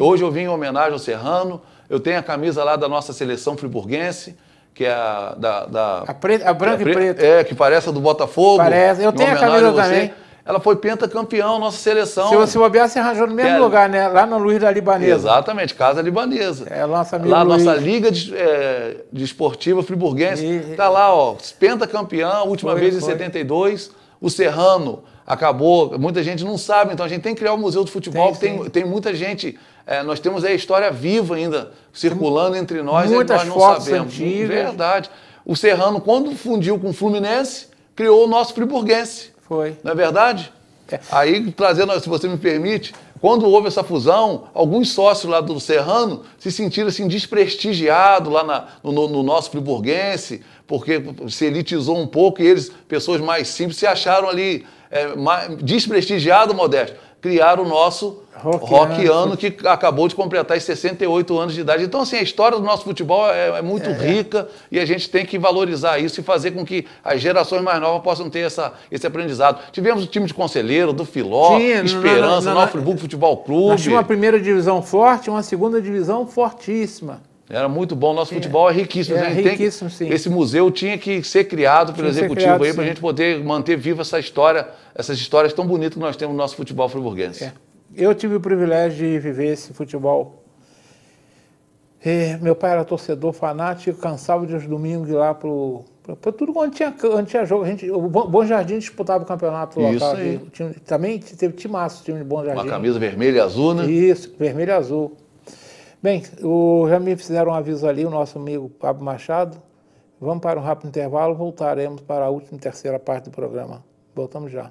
S3: Hoje eu vim em homenagem ao Serrano, eu tenho a camisa lá da nossa seleção friburguense que é a da. da a, preta, a branca é, e preta. É, que parece a do Botafogo. Parece, eu tenho a camisa também. Ela foi pentacampeão, nossa seleção. Se você bobear,
S2: você arranjou no mesmo é, lugar, né? Lá
S3: no Luiz da Libanesa. Exatamente, Casa Libanesa. É, nossa amiga. Lá, Luiz. nossa Liga de, é, de Esportiva Friburguense. E... Tá lá, ó, pentacampeão, última foi, vez em 72. O Serrano acabou, muita gente não sabe, então a gente tem que criar um museu do futebol, tem, que tem, tem muita gente é, nós temos a história viva ainda circulando entre nós Muitas e nós não fotos sabemos. Antigas. Verdade. O Serrano, quando fundiu com o Fluminense, criou o nosso friburguense. Foi. Não é verdade? É. Aí, trazendo, se você me permite, quando houve essa fusão, alguns sócios lá do Serrano se sentiram assim, desprestigiados lá na, no, no, nosso friburguense, porque se elitizou um pouco e eles, pessoas mais simples, se acharam ali é, mais, desprestigiado, modesto. Criaram o nosso Rockiano, que acabou de completar os 68 anos de idade. Então, assim, a história do nosso futebol é, é muito é, rica e a gente tem que valorizar isso e fazer com que as gerações mais novas possam ter essa, esse aprendizado. Tivemos o time de Conselheiro, do Filó, Sim, Esperança, Nova Friburgo Futebol Clube. Nós uma
S2: primeira divisão forte, uma segunda divisão fortíssima.
S3: Era muito bom. Nosso futebol é riquíssimo. É, riquíssimo, sim. Esse museu tinha que ser criado pelo executivo criado, aí para a gente poder manter viva essa história, essas histórias tão bonitas que nós temos no nosso futebol friburguense. É.
S2: Eu tive o privilégio de viver esse futebol. E meu pai era torcedor fanático, cansava de aos domingos ir lá pro. tudo quando tinha, quando tinha jogo, a gente, o Bom Jardim disputava o campeonato Isso também teve timaço o time de Bom Jardim. Uma camisa
S3: vermelha e azul, né? Isso,
S2: vermelho e azul. Bem, o, já me fizeram um aviso ali, o nosso amigo Pablo Machado. Vamos para um rápido intervalo, voltaremos para a última e terceira parte do programa. Voltamos já.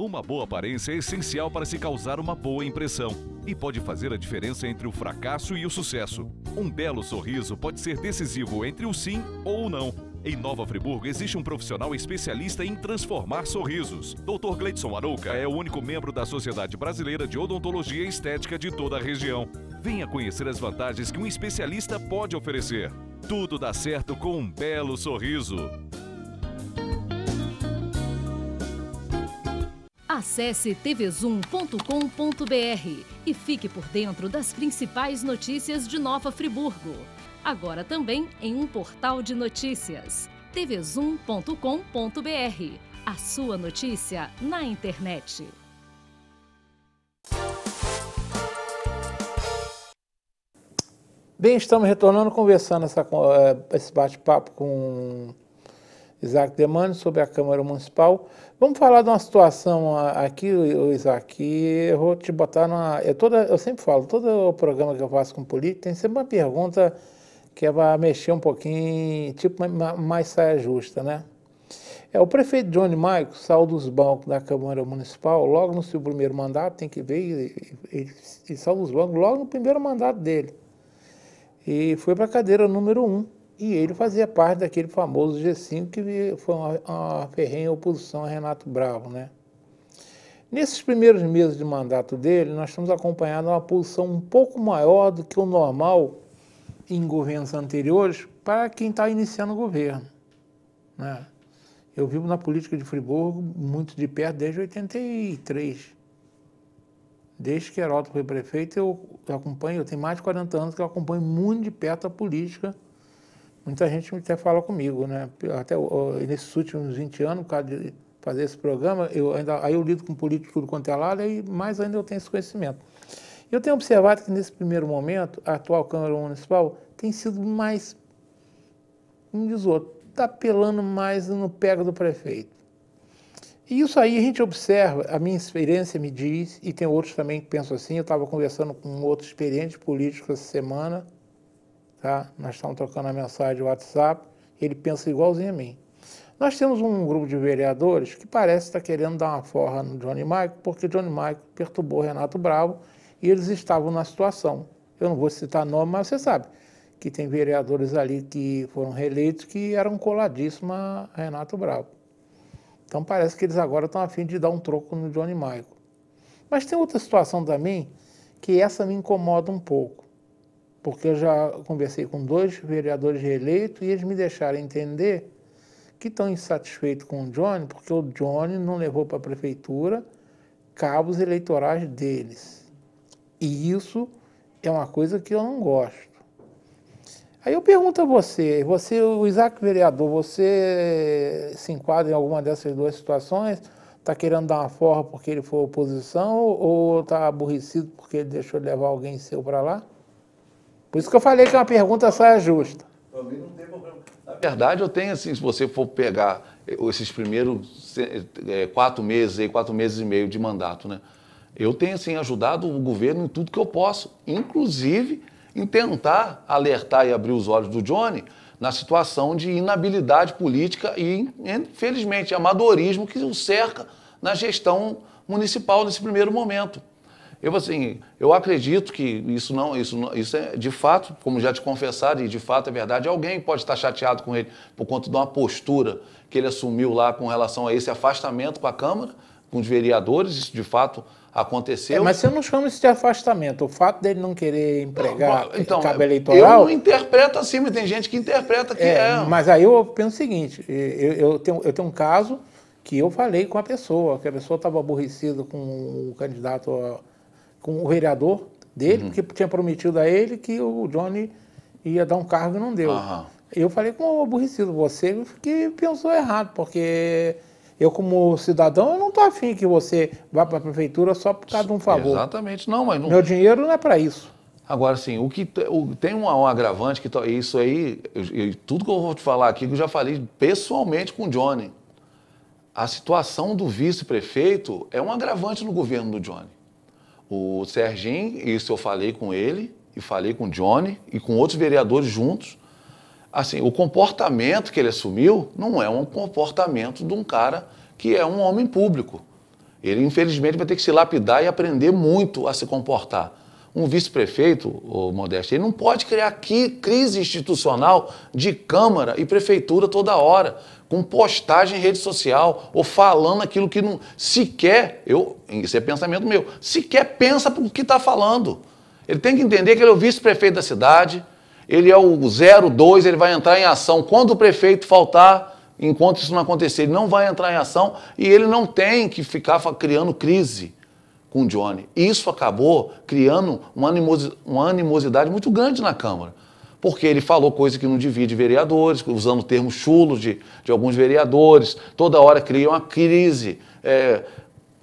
S1: Uma boa aparência é essencial para se causar uma boa impressão e pode fazer a diferença entre o fracasso e o sucesso. Um belo sorriso pode ser decisivo entre o sim ou o não. Em Nova Friburgo existe um profissional especialista em transformar sorrisos. Dr. Gleidson Arouca é o único membro da Sociedade Brasileira de Odontologia Estética de toda a região. Venha conhecer as vantagens que um especialista pode oferecer. Tudo dá certo com um belo sorriso. Acesse tvzoom.com.br e fique por dentro das principais
S3: notícias de Nova Friburgo. Agora também em um portal de notícias. tvzoom.com.br. A sua notícia na internet.
S2: Bem, estamos retornando conversando essa, eh, esse bate-papo com Isaac Demani, sobre a Câmara Municipal. Vamos falar de uma situação aqui, Isaac, que eu vou te botar numa. Eu, é toda, eu sempre falo, todo o programa que eu faço com político tem sempre uma pergunta que vai é mexer um pouquinho, tipo mais saia justa, né? É, o prefeito Johnny Maico saiu dos bancos da Câmara Municipal logo no seu primeiro mandato, tem que ver, e, e, e saiu dos bancos logo no primeiro mandato dele. E foi para a cadeira número um e ele fazia parte daquele famoso G5, que foi uma, uma ferrenha oposição a Renato Bravo. Né? Nesses primeiros meses de mandato dele, nós estamos acompanhando uma posição um pouco maior do que o normal em governos anteriores para quem está iniciando o governo. Né? Eu vivo na política de Friburgo muito de perto desde 83. Desde que Heraldo foi prefeito, eu acompanho, eu tenho mais de 40 anos que eu acompanho muito de perto a política muita gente até fala comigo, né? Até nesses últimos 20 anos, por causa de fazer esse programa, eu ainda, aí eu lido com político tudo quanto é lado, e mais ainda eu tenho esse conhecimento. Eu tenho observado que nesse primeiro momento, a atual Câmara Municipal tem sido mais, um diz o outro, está apelando mais no pega do prefeito. E isso aí a gente observa, a minha experiência me diz, e tem outros também que pensam assim, eu estava conversando com um outro experiente político essa semana, tá? Nós estamos trocando a mensagem de WhatsApp, ele pensa igualzinho a mim. Nós temos um grupo de vereadores que parece estar tá querendo dar uma forra no Johnny Maico, porque Johnny Maico perturbou Renato Bravo e eles estavam na situação. Eu não vou citar nome, mas você sabe que tem vereadores ali que foram reeleitos que eram coladíssimos a Renato Bravo. Então parece que eles agora estão afim de dar um troco no Johnny Maico. Mas tem outra situação também que essa me incomoda um pouco porque eu já conversei com dois vereadores reeleitos e eles me deixaram entender que estão insatisfeitos com o Johnny porque o Johnny não levou para a prefeitura cabos eleitorais deles. E isso é uma coisa que eu não gosto. Aí eu pergunto a você, você, o Isaac vereador, você se enquadra em alguma dessas duas situações? Está querendo dar uma forra porque ele foi oposição ou está aborrecido porque ele deixou levar alguém seu para lá? Por isso que eu falei que uma pergunta só é justa.
S3: Na verdade, eu tenho assim, se você for pegar eh, esses primeiros eh, eh, quatro meses, quatro meses e meio de mandato, né? Eu tenho assim ajudado o governo em tudo que eu posso, inclusive em tentar alertar e abrir os olhos do Johnny na situação de inabilidade política e, infelizmente, amadorismo que o cerca na gestão municipal nesse primeiro momento. Eu assim, eu acredito que isso não, isso não, isso é de fato, como já te confessaram, e de fato é verdade, alguém pode estar chateado com ele por conta de uma postura que ele assumiu lá com relação a esse afastamento com a Câmara, com os vereadores, isso de fato aconteceu. É, mas você não
S2: chama isso de afastamento. O fato dele não querer empregar não, então, cabo eleitoral. Eu não
S3: interpreto assim, mas tem gente que interpreta que é. é.
S2: Mas aí eu penso o seguinte: eu, eu, tenho, eu tenho um caso que eu falei com a pessoa, que a pessoa estava aborrecida com o candidato com o vereador dele, uhum. porque tinha prometido a ele que o Johnny ia dar um cargo e não deu. Uhum. Eu falei com o aborrecido, você que pensou errado, porque eu, como cidadão, eu não estou afim que você vá para a prefeitura só por causa de um favor. Exatamente, não, mas não... Meu dinheiro
S3: não é para isso. Agora, sim, o que o, tem um, um, agravante que isso aí, eu, eu, tudo que eu vou te falar aqui, que eu já falei pessoalmente com o Johnny. A situação do vice-prefeito é um agravante no governo do Johnny. O Serginho, isso eu falei com ele, e falei com o Johnny, e com outros vereadores juntos. Assim, o comportamento que ele assumiu não é um comportamento de um cara que é um homem público. Ele, infelizmente, vai ter que se lapidar e aprender muito a se comportar um vice-prefeito, o Modesto, ele não pode criar aqui crise institucional de Câmara e Prefeitura toda hora, com postagem em rede social ou falando aquilo que não sequer, eu, isso é pensamento meu, sequer pensa por que está falando. Ele tem que entender que ele é o vice-prefeito da cidade, ele é o 02, ele vai entrar em ação quando o prefeito faltar, enquanto isso não acontecer, ele não vai entrar em ação e ele não tem que ficar criando crise com o Johnny. E isso acabou criando uma animosidade, uma animosidade muito grande na Câmara porque ele falou coisa que não divide vereadores, usando termos chulos de, de alguns vereadores, toda hora cria uma crise. É,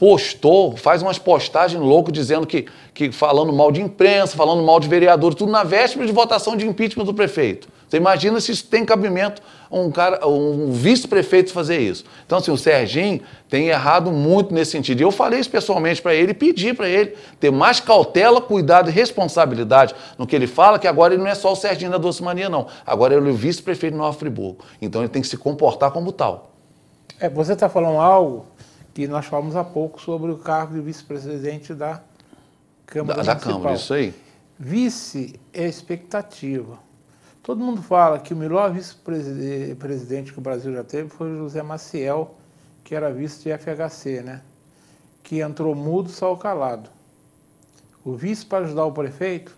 S3: postou, faz umas postagens loucas dizendo que, que falando mal de imprensa, falando mal de vereador, tudo na véspera de votação de impeachment do prefeito. Você imagina se isso tem cabimento um cara, um vice-prefeito fazer isso. Então, assim, o Serginho tem errado muito nesse sentido. E eu falei isso pessoalmente para ele e pedi para ele ter mais cautela, cuidado e responsabilidade no que ele fala, que agora ele não é só o Serginho da Doce Mania, não. Agora ele é o vice-prefeito de Nova Friburgo. Então ele tem que se comportar como tal.
S2: É, você está falando algo que nós falamos há pouco sobre o cargo de vice-presidente da Câmara da, da Câmara, isso aí. Vice é expectativa. Todo mundo fala que o melhor vice-presidente que o Brasil já teve foi o José Maciel, que era vice de FHC, né? Que entrou mudo, saiu calado. O vice para ajudar o prefeito,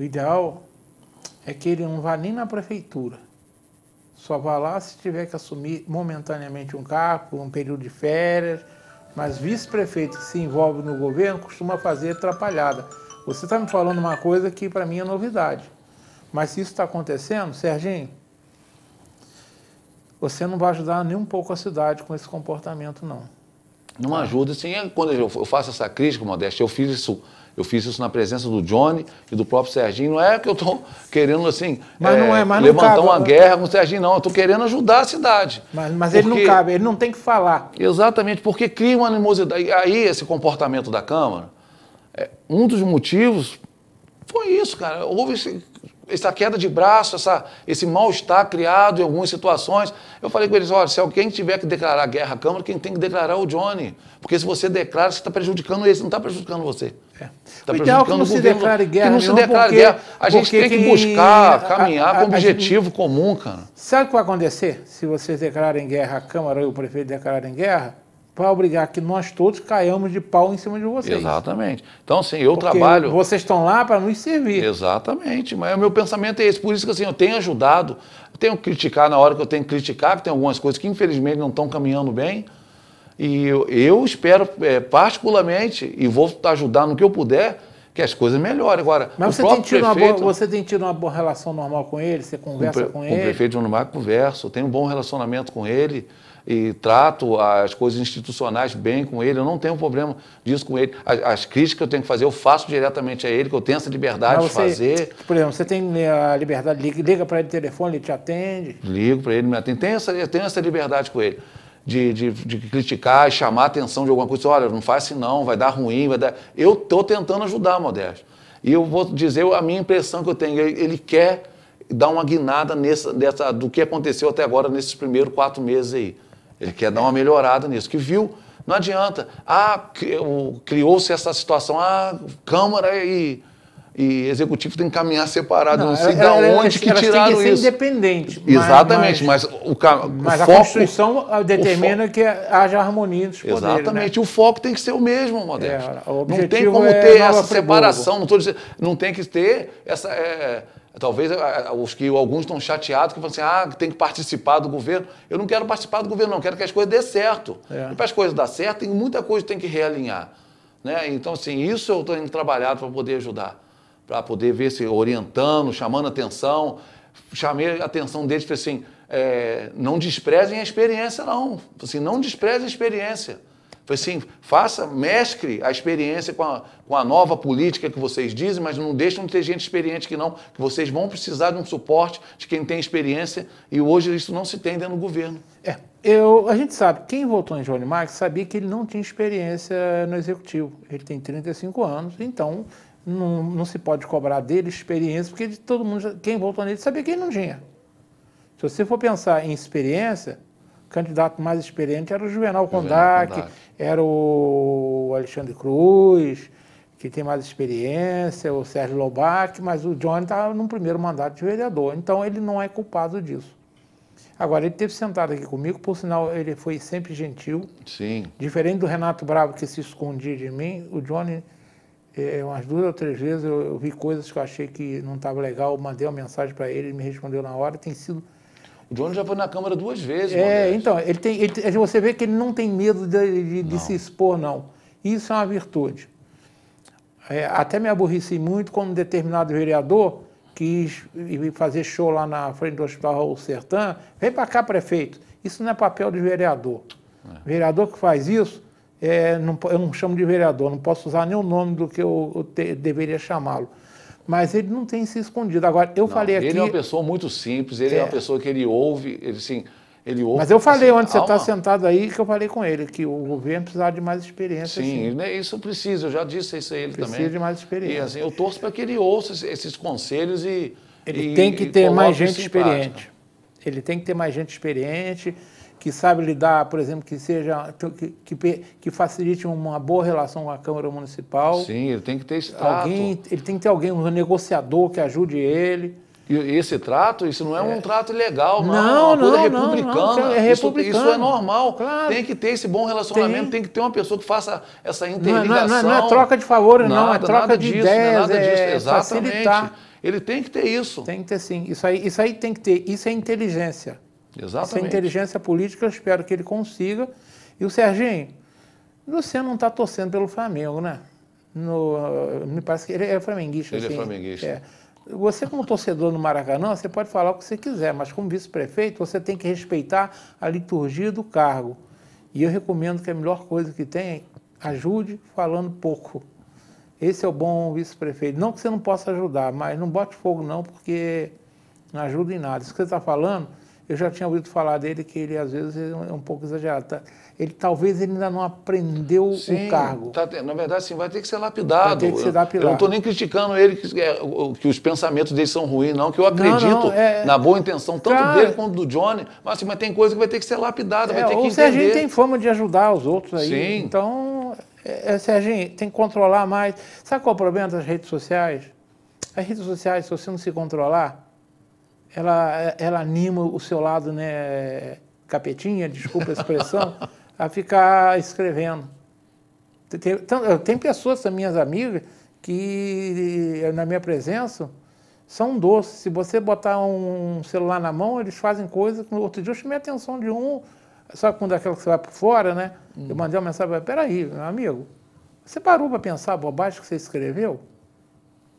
S2: o ideal é que ele não vá nem na prefeitura só vá lá se tiver que assumir momentaneamente um cargo, um período de férias. Mas vice-prefeito que se envolve no governo costuma fazer atrapalhada. Você está me falando uma coisa que para mim é novidade. Mas se isso está acontecendo, Serginho, você não vai ajudar nem um pouco a cidade com esse comportamento, não
S3: não ah. ajuda. Assim, é quando eu faço essa crítica, Modéstia, eu fiz isso. Eu fiz isso na presença do Johnny e do próprio Serginho. Não é que eu estou <laughs> querendo, assim, mas não é, é mas levantar não uma né? guerra com o Serginho, não. Eu estou querendo ajudar a cidade. Mas, mas porque... ele não cabe, ele não tem que falar. Exatamente, porque cria uma animosidade. Aí, esse comportamento da Câmara, é, um dos motivos foi isso, cara. Houve esse essa queda de braço, essa, esse mal-estar criado em algumas situações. Eu falei com eles: olha, se alguém tiver que declarar guerra à Câmara, quem tem que declarar é o Johnny. Porque se você declara, você está prejudicando ele, não está prejudicando você. É. Tá o ideal é não se declare guerra. Que não se declare porque, guerra. A gente tem que buscar, caminhar a, a, com um objetivo gente, comum, cara. Sabe o que vai acontecer
S2: se vocês declararem guerra à Câmara e o prefeito declararem guerra? para obrigar que nós todos caiamos de pau em cima de vocês. Exatamente.
S3: Então, assim, eu Porque trabalho. Vocês estão lá para nos servir. Exatamente. Mas o meu pensamento é esse. Por isso que assim, eu tenho ajudado, eu tenho que criticar na hora que eu tenho que criticar, porque tem algumas coisas que infelizmente não estão caminhando bem. E eu, eu espero, é, particularmente, e vou tá ajudar no que eu puder, que as coisas melhorem. Agora, Mas você tem, prefeito, boa, você,
S2: tem tido uma boa relação normal com ele? Você conversa com, com ele? Com o prefeito
S3: de Unumar, converso. Tenho um bom relacionamento com ele e trato as coisas institucionais bem com ele, eu não tenho problema disso com ele. As, as críticas que eu tenho que fazer, eu faço diretamente a ele, que eu tenho essa liberdade você, de fazer.
S2: Por exemplo, você tem a liberdade, liga, para ele no telefone, ele te atende?
S3: Ligo para ele, me atende. tenho essa, eu tenho essa liberdade com ele. De, de, de, criticar chamar a atenção de alguma coisa. Olha, não faz assim não, vai dar ruim, vai dar... Eu estou tentando ajudar, Modesto. E eu vou dizer a minha impressão que eu tenho. Ele, ele quer dar uma guinada nessa, dessa, do que aconteceu até agora nesses primeiros quatro meses aí. Ele quer dar uma melhorada nisso, que viu, não adianta. Ah, criou-se essa situação, ah, Câmara e, e Executivo tem que caminhar separado, não, não sei de onde que tiraram que isso.
S2: independente. Exatamente,
S3: mas, mas, mas o, mas ah, o foco... a Constituição determina que haja harmonia dos poderes. Né? Exatamente, né? o foco tem que ser o mesmo, Modesto. É, o não tem como é ter essa separação, não, tô dizendo, não tem que ter essa... É, Talvez os que alguns estão chateados, que falam assim, ah, tem que participar do governo. Eu não quero participar do governo, não, quero que as coisas dê certo. É. E para as coisas dar certo, tem muita coisa que tem que realinhar. Né? Então, assim, isso eu estou trabalhado para poder ajudar, para poder ver se orientando, chamando atenção. Chamei a atenção deles, falei assim, é, não desprezem a experiência, não. Assim, não desprezem a experiência. Falei assim, faça, mescre a experiência com a, com a nova política que vocês dizem, mas não deixam de ter gente experiente que não, que vocês vão precisar de um suporte de quem tem experiência e hoje isso não se tem dentro do governo.
S2: É, eu, a gente sabe, quem votou em Johnny Marques sabia que ele não tinha experiência no executivo. Ele tem 35 anos, então não, não se pode cobrar dele experiência, porque todo mundo, quem votou nele sabia que ele não tinha. Se você for pensar em experiência, candidato mais experiente era o Juvenal Kondak, era o Alexandre Cruz, que tem mais experiência, o Sérgio Lobac, mas o Johnny estava tá no primeiro mandato de vereador, então ele não é culpado disso. Agora, ele teve sentado aqui comigo, por sinal, ele foi sempre gentil. Sim. Diferente do Renato Bravo, que se escondia de mim, o Johnny, é, é umas duas ou três vezes, eu, eu vi coisas que eu achei que não estava legal, mandei uma mensagem para ele, ele me respondeu na hora, tem sido o Jones
S3: já foi na Câmara duas vezes. É,
S2: então, ele tem, ele, é, você vê que ele não tem medo de, de, de se expor, não. Isso é uma virtude. É, até me aborreci muito quando um determinado vereador quis fazer show lá na frente do Hospital Raul Sertã. Vem para cá, prefeito. Isso não é papel de vereador. É. Vereador que faz isso, é, não, eu não chamo de vereador, não posso usar nem o nome do que eu, eu te, deveria chamá-lo mas ele não tem se escondido. Agora, eu não, falei aqui. Ele é uma
S3: pessoa muito simples, ele é, é uma pessoa que ele ouve, ele, sim ele ouve. Mas eu falei assim, onde você está
S2: sentado aí, que eu falei com ele, que o governo precisava de mais experiência. Sim, assim.
S3: né, isso precisa, eu já disse isso a ele precisa também. Precisa de mais experiência. E assim, eu torço para que ele ouça esses, esses conselhos e. Ele e, tem que ter mais gente experiente.
S2: Ele tem que ter mais gente experiente que sabe lidar, por exemplo, que seja que, que, que, facilite uma boa relação com a Câmara Municipal.
S3: Sim, ele tem que ter esse alguém,
S2: trato. ele tem que ter alguém, um negociador
S3: que ajude ele. E esse trato, isso não é, um é. trato ilegal, não. É não, não, republicana. Não, é republicano. Isso, isso, é normal. Claro. Tem que ter esse bom relacionamento, tem, tem que ter uma pessoa que faça essa interligação. Não, não, não é, é troca de favores, não. É troca de disso, ideias, nada disso. É Exatamente. Facilitar.
S2: Ele tem que ter isso. Tem que ter sim. Isso aí, isso aí tem que ter. Isso é inteligência. Exatamente. Essa inteligência política eu espero que ele consiga. E o Serginho, você não está torcendo pelo Flamengo, né? No, me parece que ele é flamenguista. Ele é assim, é flamenguista. É. Você, como torcedor no Maracanã, você pode falar o que você quiser, mas como vice-prefeito, você tem que respeitar a liturgia do cargo. E eu recomendo que a melhor coisa que tem é ajude falando pouco. Esse é o bom vice-prefeito. Não que você não possa ajudar, mas não bote fogo não, porque não ajuda em nada. Isso que você está falando eu já tinha ouvido falar dele que ele às vezes é um é pouco exagerado. Tá? Ele talvez ele ainda não aprendeu sim, o cargo.
S3: Tá, na verdade, sim, vai ter que ser lapidado. Vai ter que ser lapidado. Eu não estou nem criticando ele que, é, que, os pensamentos dele são ruins, não, que eu acredito não, não, é, é, na boa intenção tanto dele quanto do Johnny, mas, assim, mas tem coisa que vai ter que ser lapidada, é, vai ter ou que entender. Serginho tem fama de ajudar os outros aí. Sim. Então,
S2: é, Serginho, tem que controlar mais. Sabe qual é o problema das redes sociais? As redes sociais, se você não se controlar, ela, ela anima o seu lado, né, capetinha, desculpa a expressão, <laughs> a ficar escrevendo. Tem, então, tem pessoas, minhas amigas, que na minha presença são doces. Se você botar um celular na mão, eles fazem coisa. Outro dia eu chamei a atenção de um, só quando aquela que você vai por fora, né? Hum. Eu mandei uma mensagem, peraí, meu amigo, você parou para pensar a bobagem que você escreveu?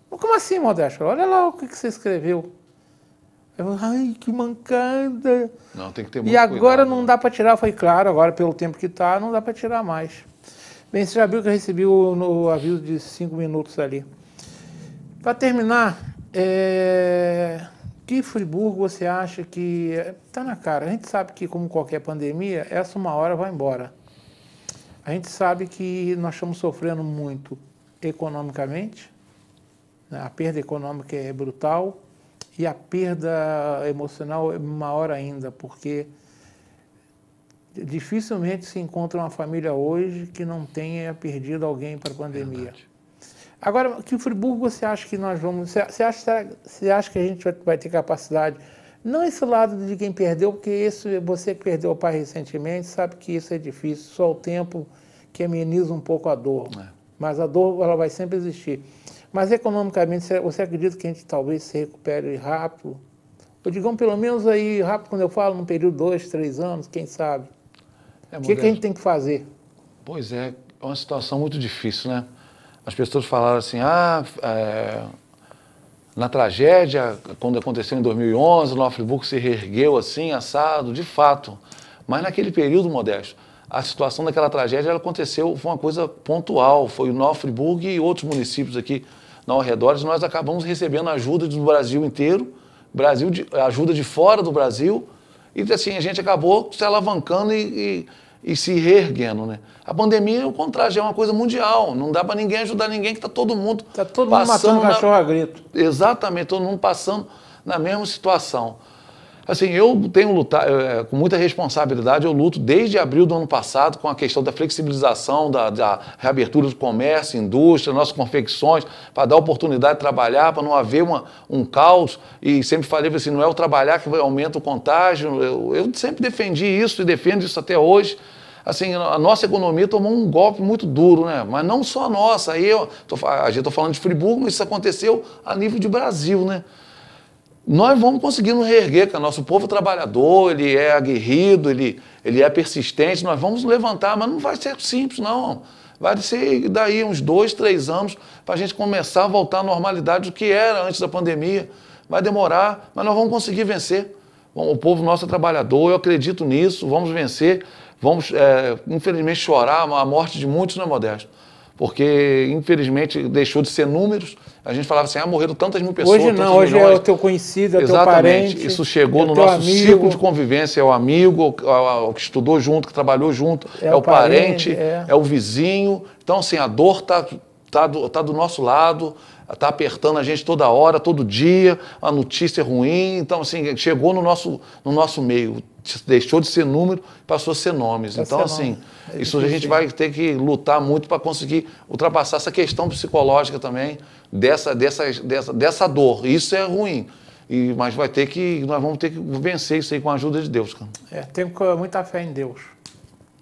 S2: Como assim, Modesto? Olha lá o que você escreveu. Eu, ai, que mancada.
S3: Não, tem que ter muito E agora cuidado,
S2: não né? dá para tirar. Foi claro, agora pelo tempo que está, não dá para tirar mais. Bem, você já viu que eu recebi o no aviso de cinco minutos ali. Para terminar, é... que Friburgo você acha que... Está é, na cara. A gente sabe que, como qualquer pandemia, essa uma hora vai embora. A gente sabe que nós estamos sofrendo muito economicamente. Né? A perda econômica é brutal e a perda emocional é maior ainda, porque dificilmente se encontra uma família hoje que não tenha perdido alguém para a pandemia. Verdade. Agora, que Friburgo você acha que nós vamos. Você acha, você acha que a gente vai ter capacidade? Não esse lado de quem perdeu, porque esse, você que perdeu o pai recentemente sabe que isso é difícil, só o tempo que ameniza um pouco a dor. É. Mas a dor ela vai sempre existir. Mas economicamente, você acredita que a gente talvez se recupere rápido? Ou digamos, pelo menos aí, rápido quando eu falo, num período de dois, três anos, quem sabe? É, o que, que a gente tem que fazer?
S3: Pois é, é uma situação muito difícil, né? As pessoas falaram assim, ah, é, na tragédia, quando aconteceu em 2011, o Nofreburgo se reergueu assim, assado, de fato. Mas naquele período, Modesto, a situação daquela tragédia aconteceu, foi uma coisa pontual, foi o Nofreburgo e outros municípios aqui ao redor, nós acabamos recebendo ajuda do Brasil inteiro, Brasil de, ajuda de fora do Brasil, e assim, a gente acabou se alavancando e, e, e se reerguendo. Né? A pandemia é o contrário, é uma coisa mundial, não dá para ninguém ajudar ninguém, que está todo mundo Está todo mundo matando na... cachorro a grito. Exatamente, todo mundo passando na mesma situação. Assim, eu tenho lutado, é, com muita responsabilidade, eu luto desde abril do ano passado com a questão da flexibilização, da, da reabertura do comércio, indústria, nossas confecções, para dar oportunidade de trabalhar, para não haver uma, um caos. E sempre falei assim, não é o trabalhar que aumenta o contágio. Eu, eu sempre defendi isso e defendo isso até hoje assim, a nossa economia tomou um golpe muito duro, né? Mas não só a nossa. Aí eu tô, a gente está falando de Friburgo, mas isso aconteceu a nível de Brasil, né? nós vamos conseguir nos reerguer, que o é nosso povo trabalhador, ele é aguerrido, ele, ele é persistente, nós vamos levantar, mas não vai ser simples, não. Vai ser daí uns dois, três anos para a gente começar a voltar à normalidade do que era antes da pandemia. Vai demorar, mas nós vamos conseguir vencer. o povo nosso é trabalhador, eu acredito nisso, vamos vencer. Vamos, é, infelizmente, chorar a morte de muitos não é modesto porque infelizmente deixou de ser números. A gente falava assim, ah, morreram tantas mil pessoas. Hoje não, hoje é milhões. é o teu conhecido, é Exatamente. teu parente. Isso chegou é no nosso amigo. ciclo de convivência, é o amigo, é o que estudou junto, que trabalhou junto, é, é o, parente, é. é. o vizinho. Então, assim, a dor está tá do, tá do nosso lado, está apertando a gente toda hora, todo dia, a notícia é ruim. Então, assim, chegou no nosso, no nosso meio deixou de ser número, passou a ser nomes. então, assim, é isso a gente vai ter que lutar muito para conseguir ultrapassar essa questão psicológica também, dessa, dessa, dessa, dessa dor. Isso é ruim. E, mas vai ter que. Nós vamos ter que vencer isso aí com a ajuda de Deus, cara.
S2: É, tenho muita fé em Deus.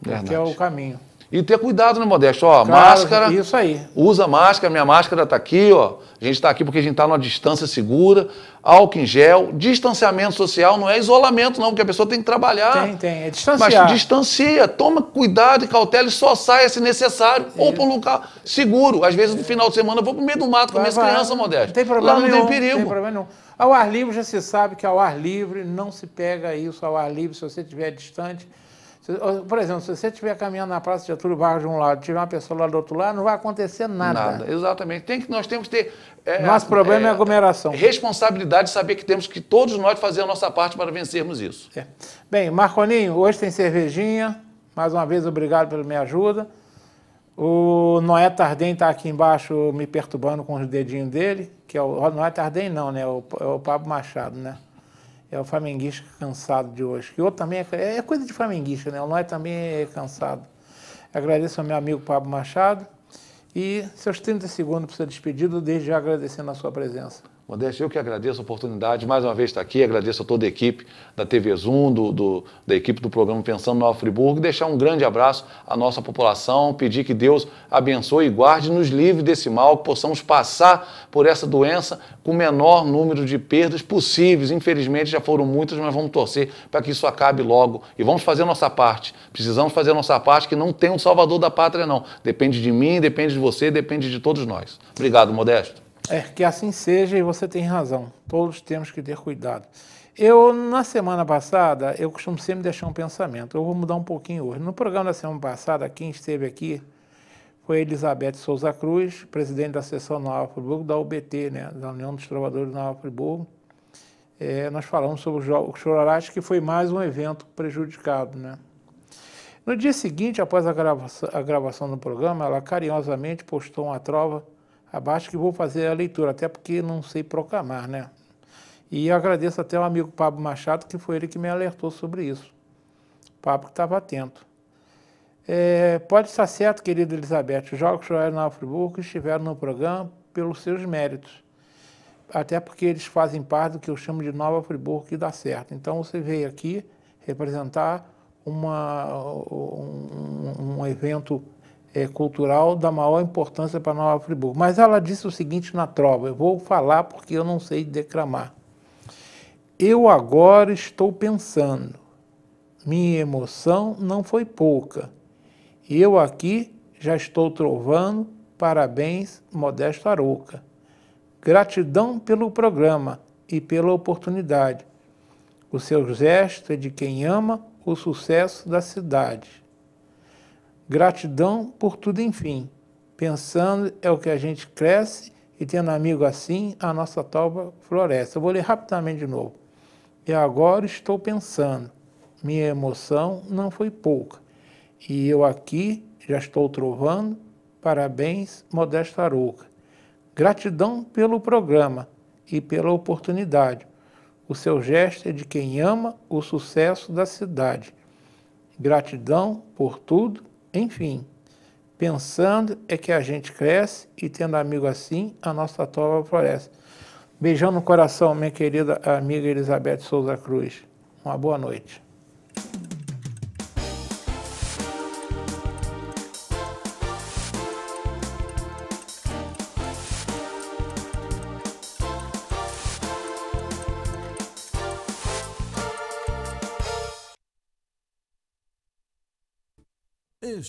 S2: Verdade. é o caminho.
S3: E ter cuidado, né, Modesto? Ó, claro, máscara. Isso aí. Usa máscara, minha máscara está aqui, ó. A gente está aqui porque a gente está numa distância segura, álcool em gel, distanciamento social, não é isolamento, não, porque a pessoa tem que trabalhar. Tem, tem, é distanciar. Mas distancia, toma cuidado e cautela e só saia se necessário, ou para um lugar seguro. Às vezes, no final de semana, eu vou pro meio do mato com vai, minhas crianças, Modesto. Não tem problema Lá não nenhum, tem perigo. Não tem
S2: problema nenhum. Ao ar livre já se sabe que ao ar livre não se pega isso, ao ar livre, se você estiver distante por exemplo, se você estiver caminhando na Praça de Getúlio Barra de um lado, tiver uma pessoa lá
S3: do outro lado, não vai acontecer nada. Nada, exatamente. Tem que, nós temos que ter... É, Nosso problema é, é aglomeração. Responsabilidade de saber que temos que todos nós fazer a nossa parte para vencermos isso. É.
S2: Bem, Marconinho, hoje tem cervejinha. Mais uma vez, obrigado pela minha ajuda. O Noé Tardem está aqui embaixo me perturbando com os dedinhos dele, que é o, o Noé Tardem não, né? É o, é o Pablo Machado, né? é o flamenguista cansado de hoje. Que outro também é, é coisa de flamenguista, né? O Noé também é cansado. Agradeço ao meu amigo Pablo Machado e seus 30 segundos para ser despedido, desde já agradecendo a sua presença.
S3: Modesto, eu que agradeço a oportunidade, mais uma vez estar tá aqui, agradeço a toda a equipe da TV Zoom, do, do, da equipe do programa Pensando no Friburgo, deixar um grande abraço à nossa população, pedir que Deus abençoe e guarde, nos livre desse mal, que possamos passar por essa doença com o menor número de perdas possíveis. Infelizmente já foram muitas, mas vamos torcer para que isso acabe logo e vamos fazer a nossa parte. Precisamos fazer a nossa parte, que não tem um salvador da pátria, não. Depende de mim, depende de você, depende de todos nós. Obrigado, Modesto.
S2: É, que assim seja e você tem razão. Todos temos que ter cuidado. Eu, na semana passada, eu costumo sempre deixar um pensamento. Eu vou mudar um pouquinho hoje. No programa da semana passada, quem esteve aqui foi Elizabeth Souza Cruz, presidente da seção Nova Friburgo, da UBT, né, da União dos Trabalhadores do Nova Friburgo. É, nós falamos sobre o Chororate, que foi mais um evento prejudicado. Né? No dia seguinte, após a gravação, a gravação do programa, ela carinhosamente postou uma trova abaixo que vou fazer a leitura, até porque não sei proclamar, né? E agradeço até o amigo Pablo Machado, que foi ele que me alertou sobre isso. O Pablo estava atento. É, pode estar certo, querida Elizabeth, os Jogos Floresta na Friburgo estiveram no programa pelos seus méritos, até porque eles fazem parte do que eu chamo de Nova Friburgo que dá certo. Então você veio aqui representar uma, um, um evento é, cultural da maior importância para Nova Friburgo. Mas ela disse o seguinte na trova: eu vou falar porque eu não sei declamar. Eu agora estou pensando, minha emoção não foi pouca. Eu aqui já estou trovando, parabéns, Modesto Arouca. Gratidão pelo programa e pela oportunidade. O seu gesto é de quem ama o sucesso da cidade. Gratidão por tudo, enfim. Pensando é o que a gente cresce e tendo amigo assim, a nossa talva floresce. Eu vou ler rapidamente de novo. E agora estou pensando. Minha emoção não foi pouca. E eu aqui já estou trovando. Parabéns, Modesto Arouca. Gratidão pelo programa e pela oportunidade. O seu gesto é de quem ama o sucesso da cidade. Gratidão por tudo enfim, pensando é que a gente cresce e tendo amigo assim, a nossa tova floresce. Beijão no coração, minha querida amiga Elizabeth Souza Cruz. Uma boa noite.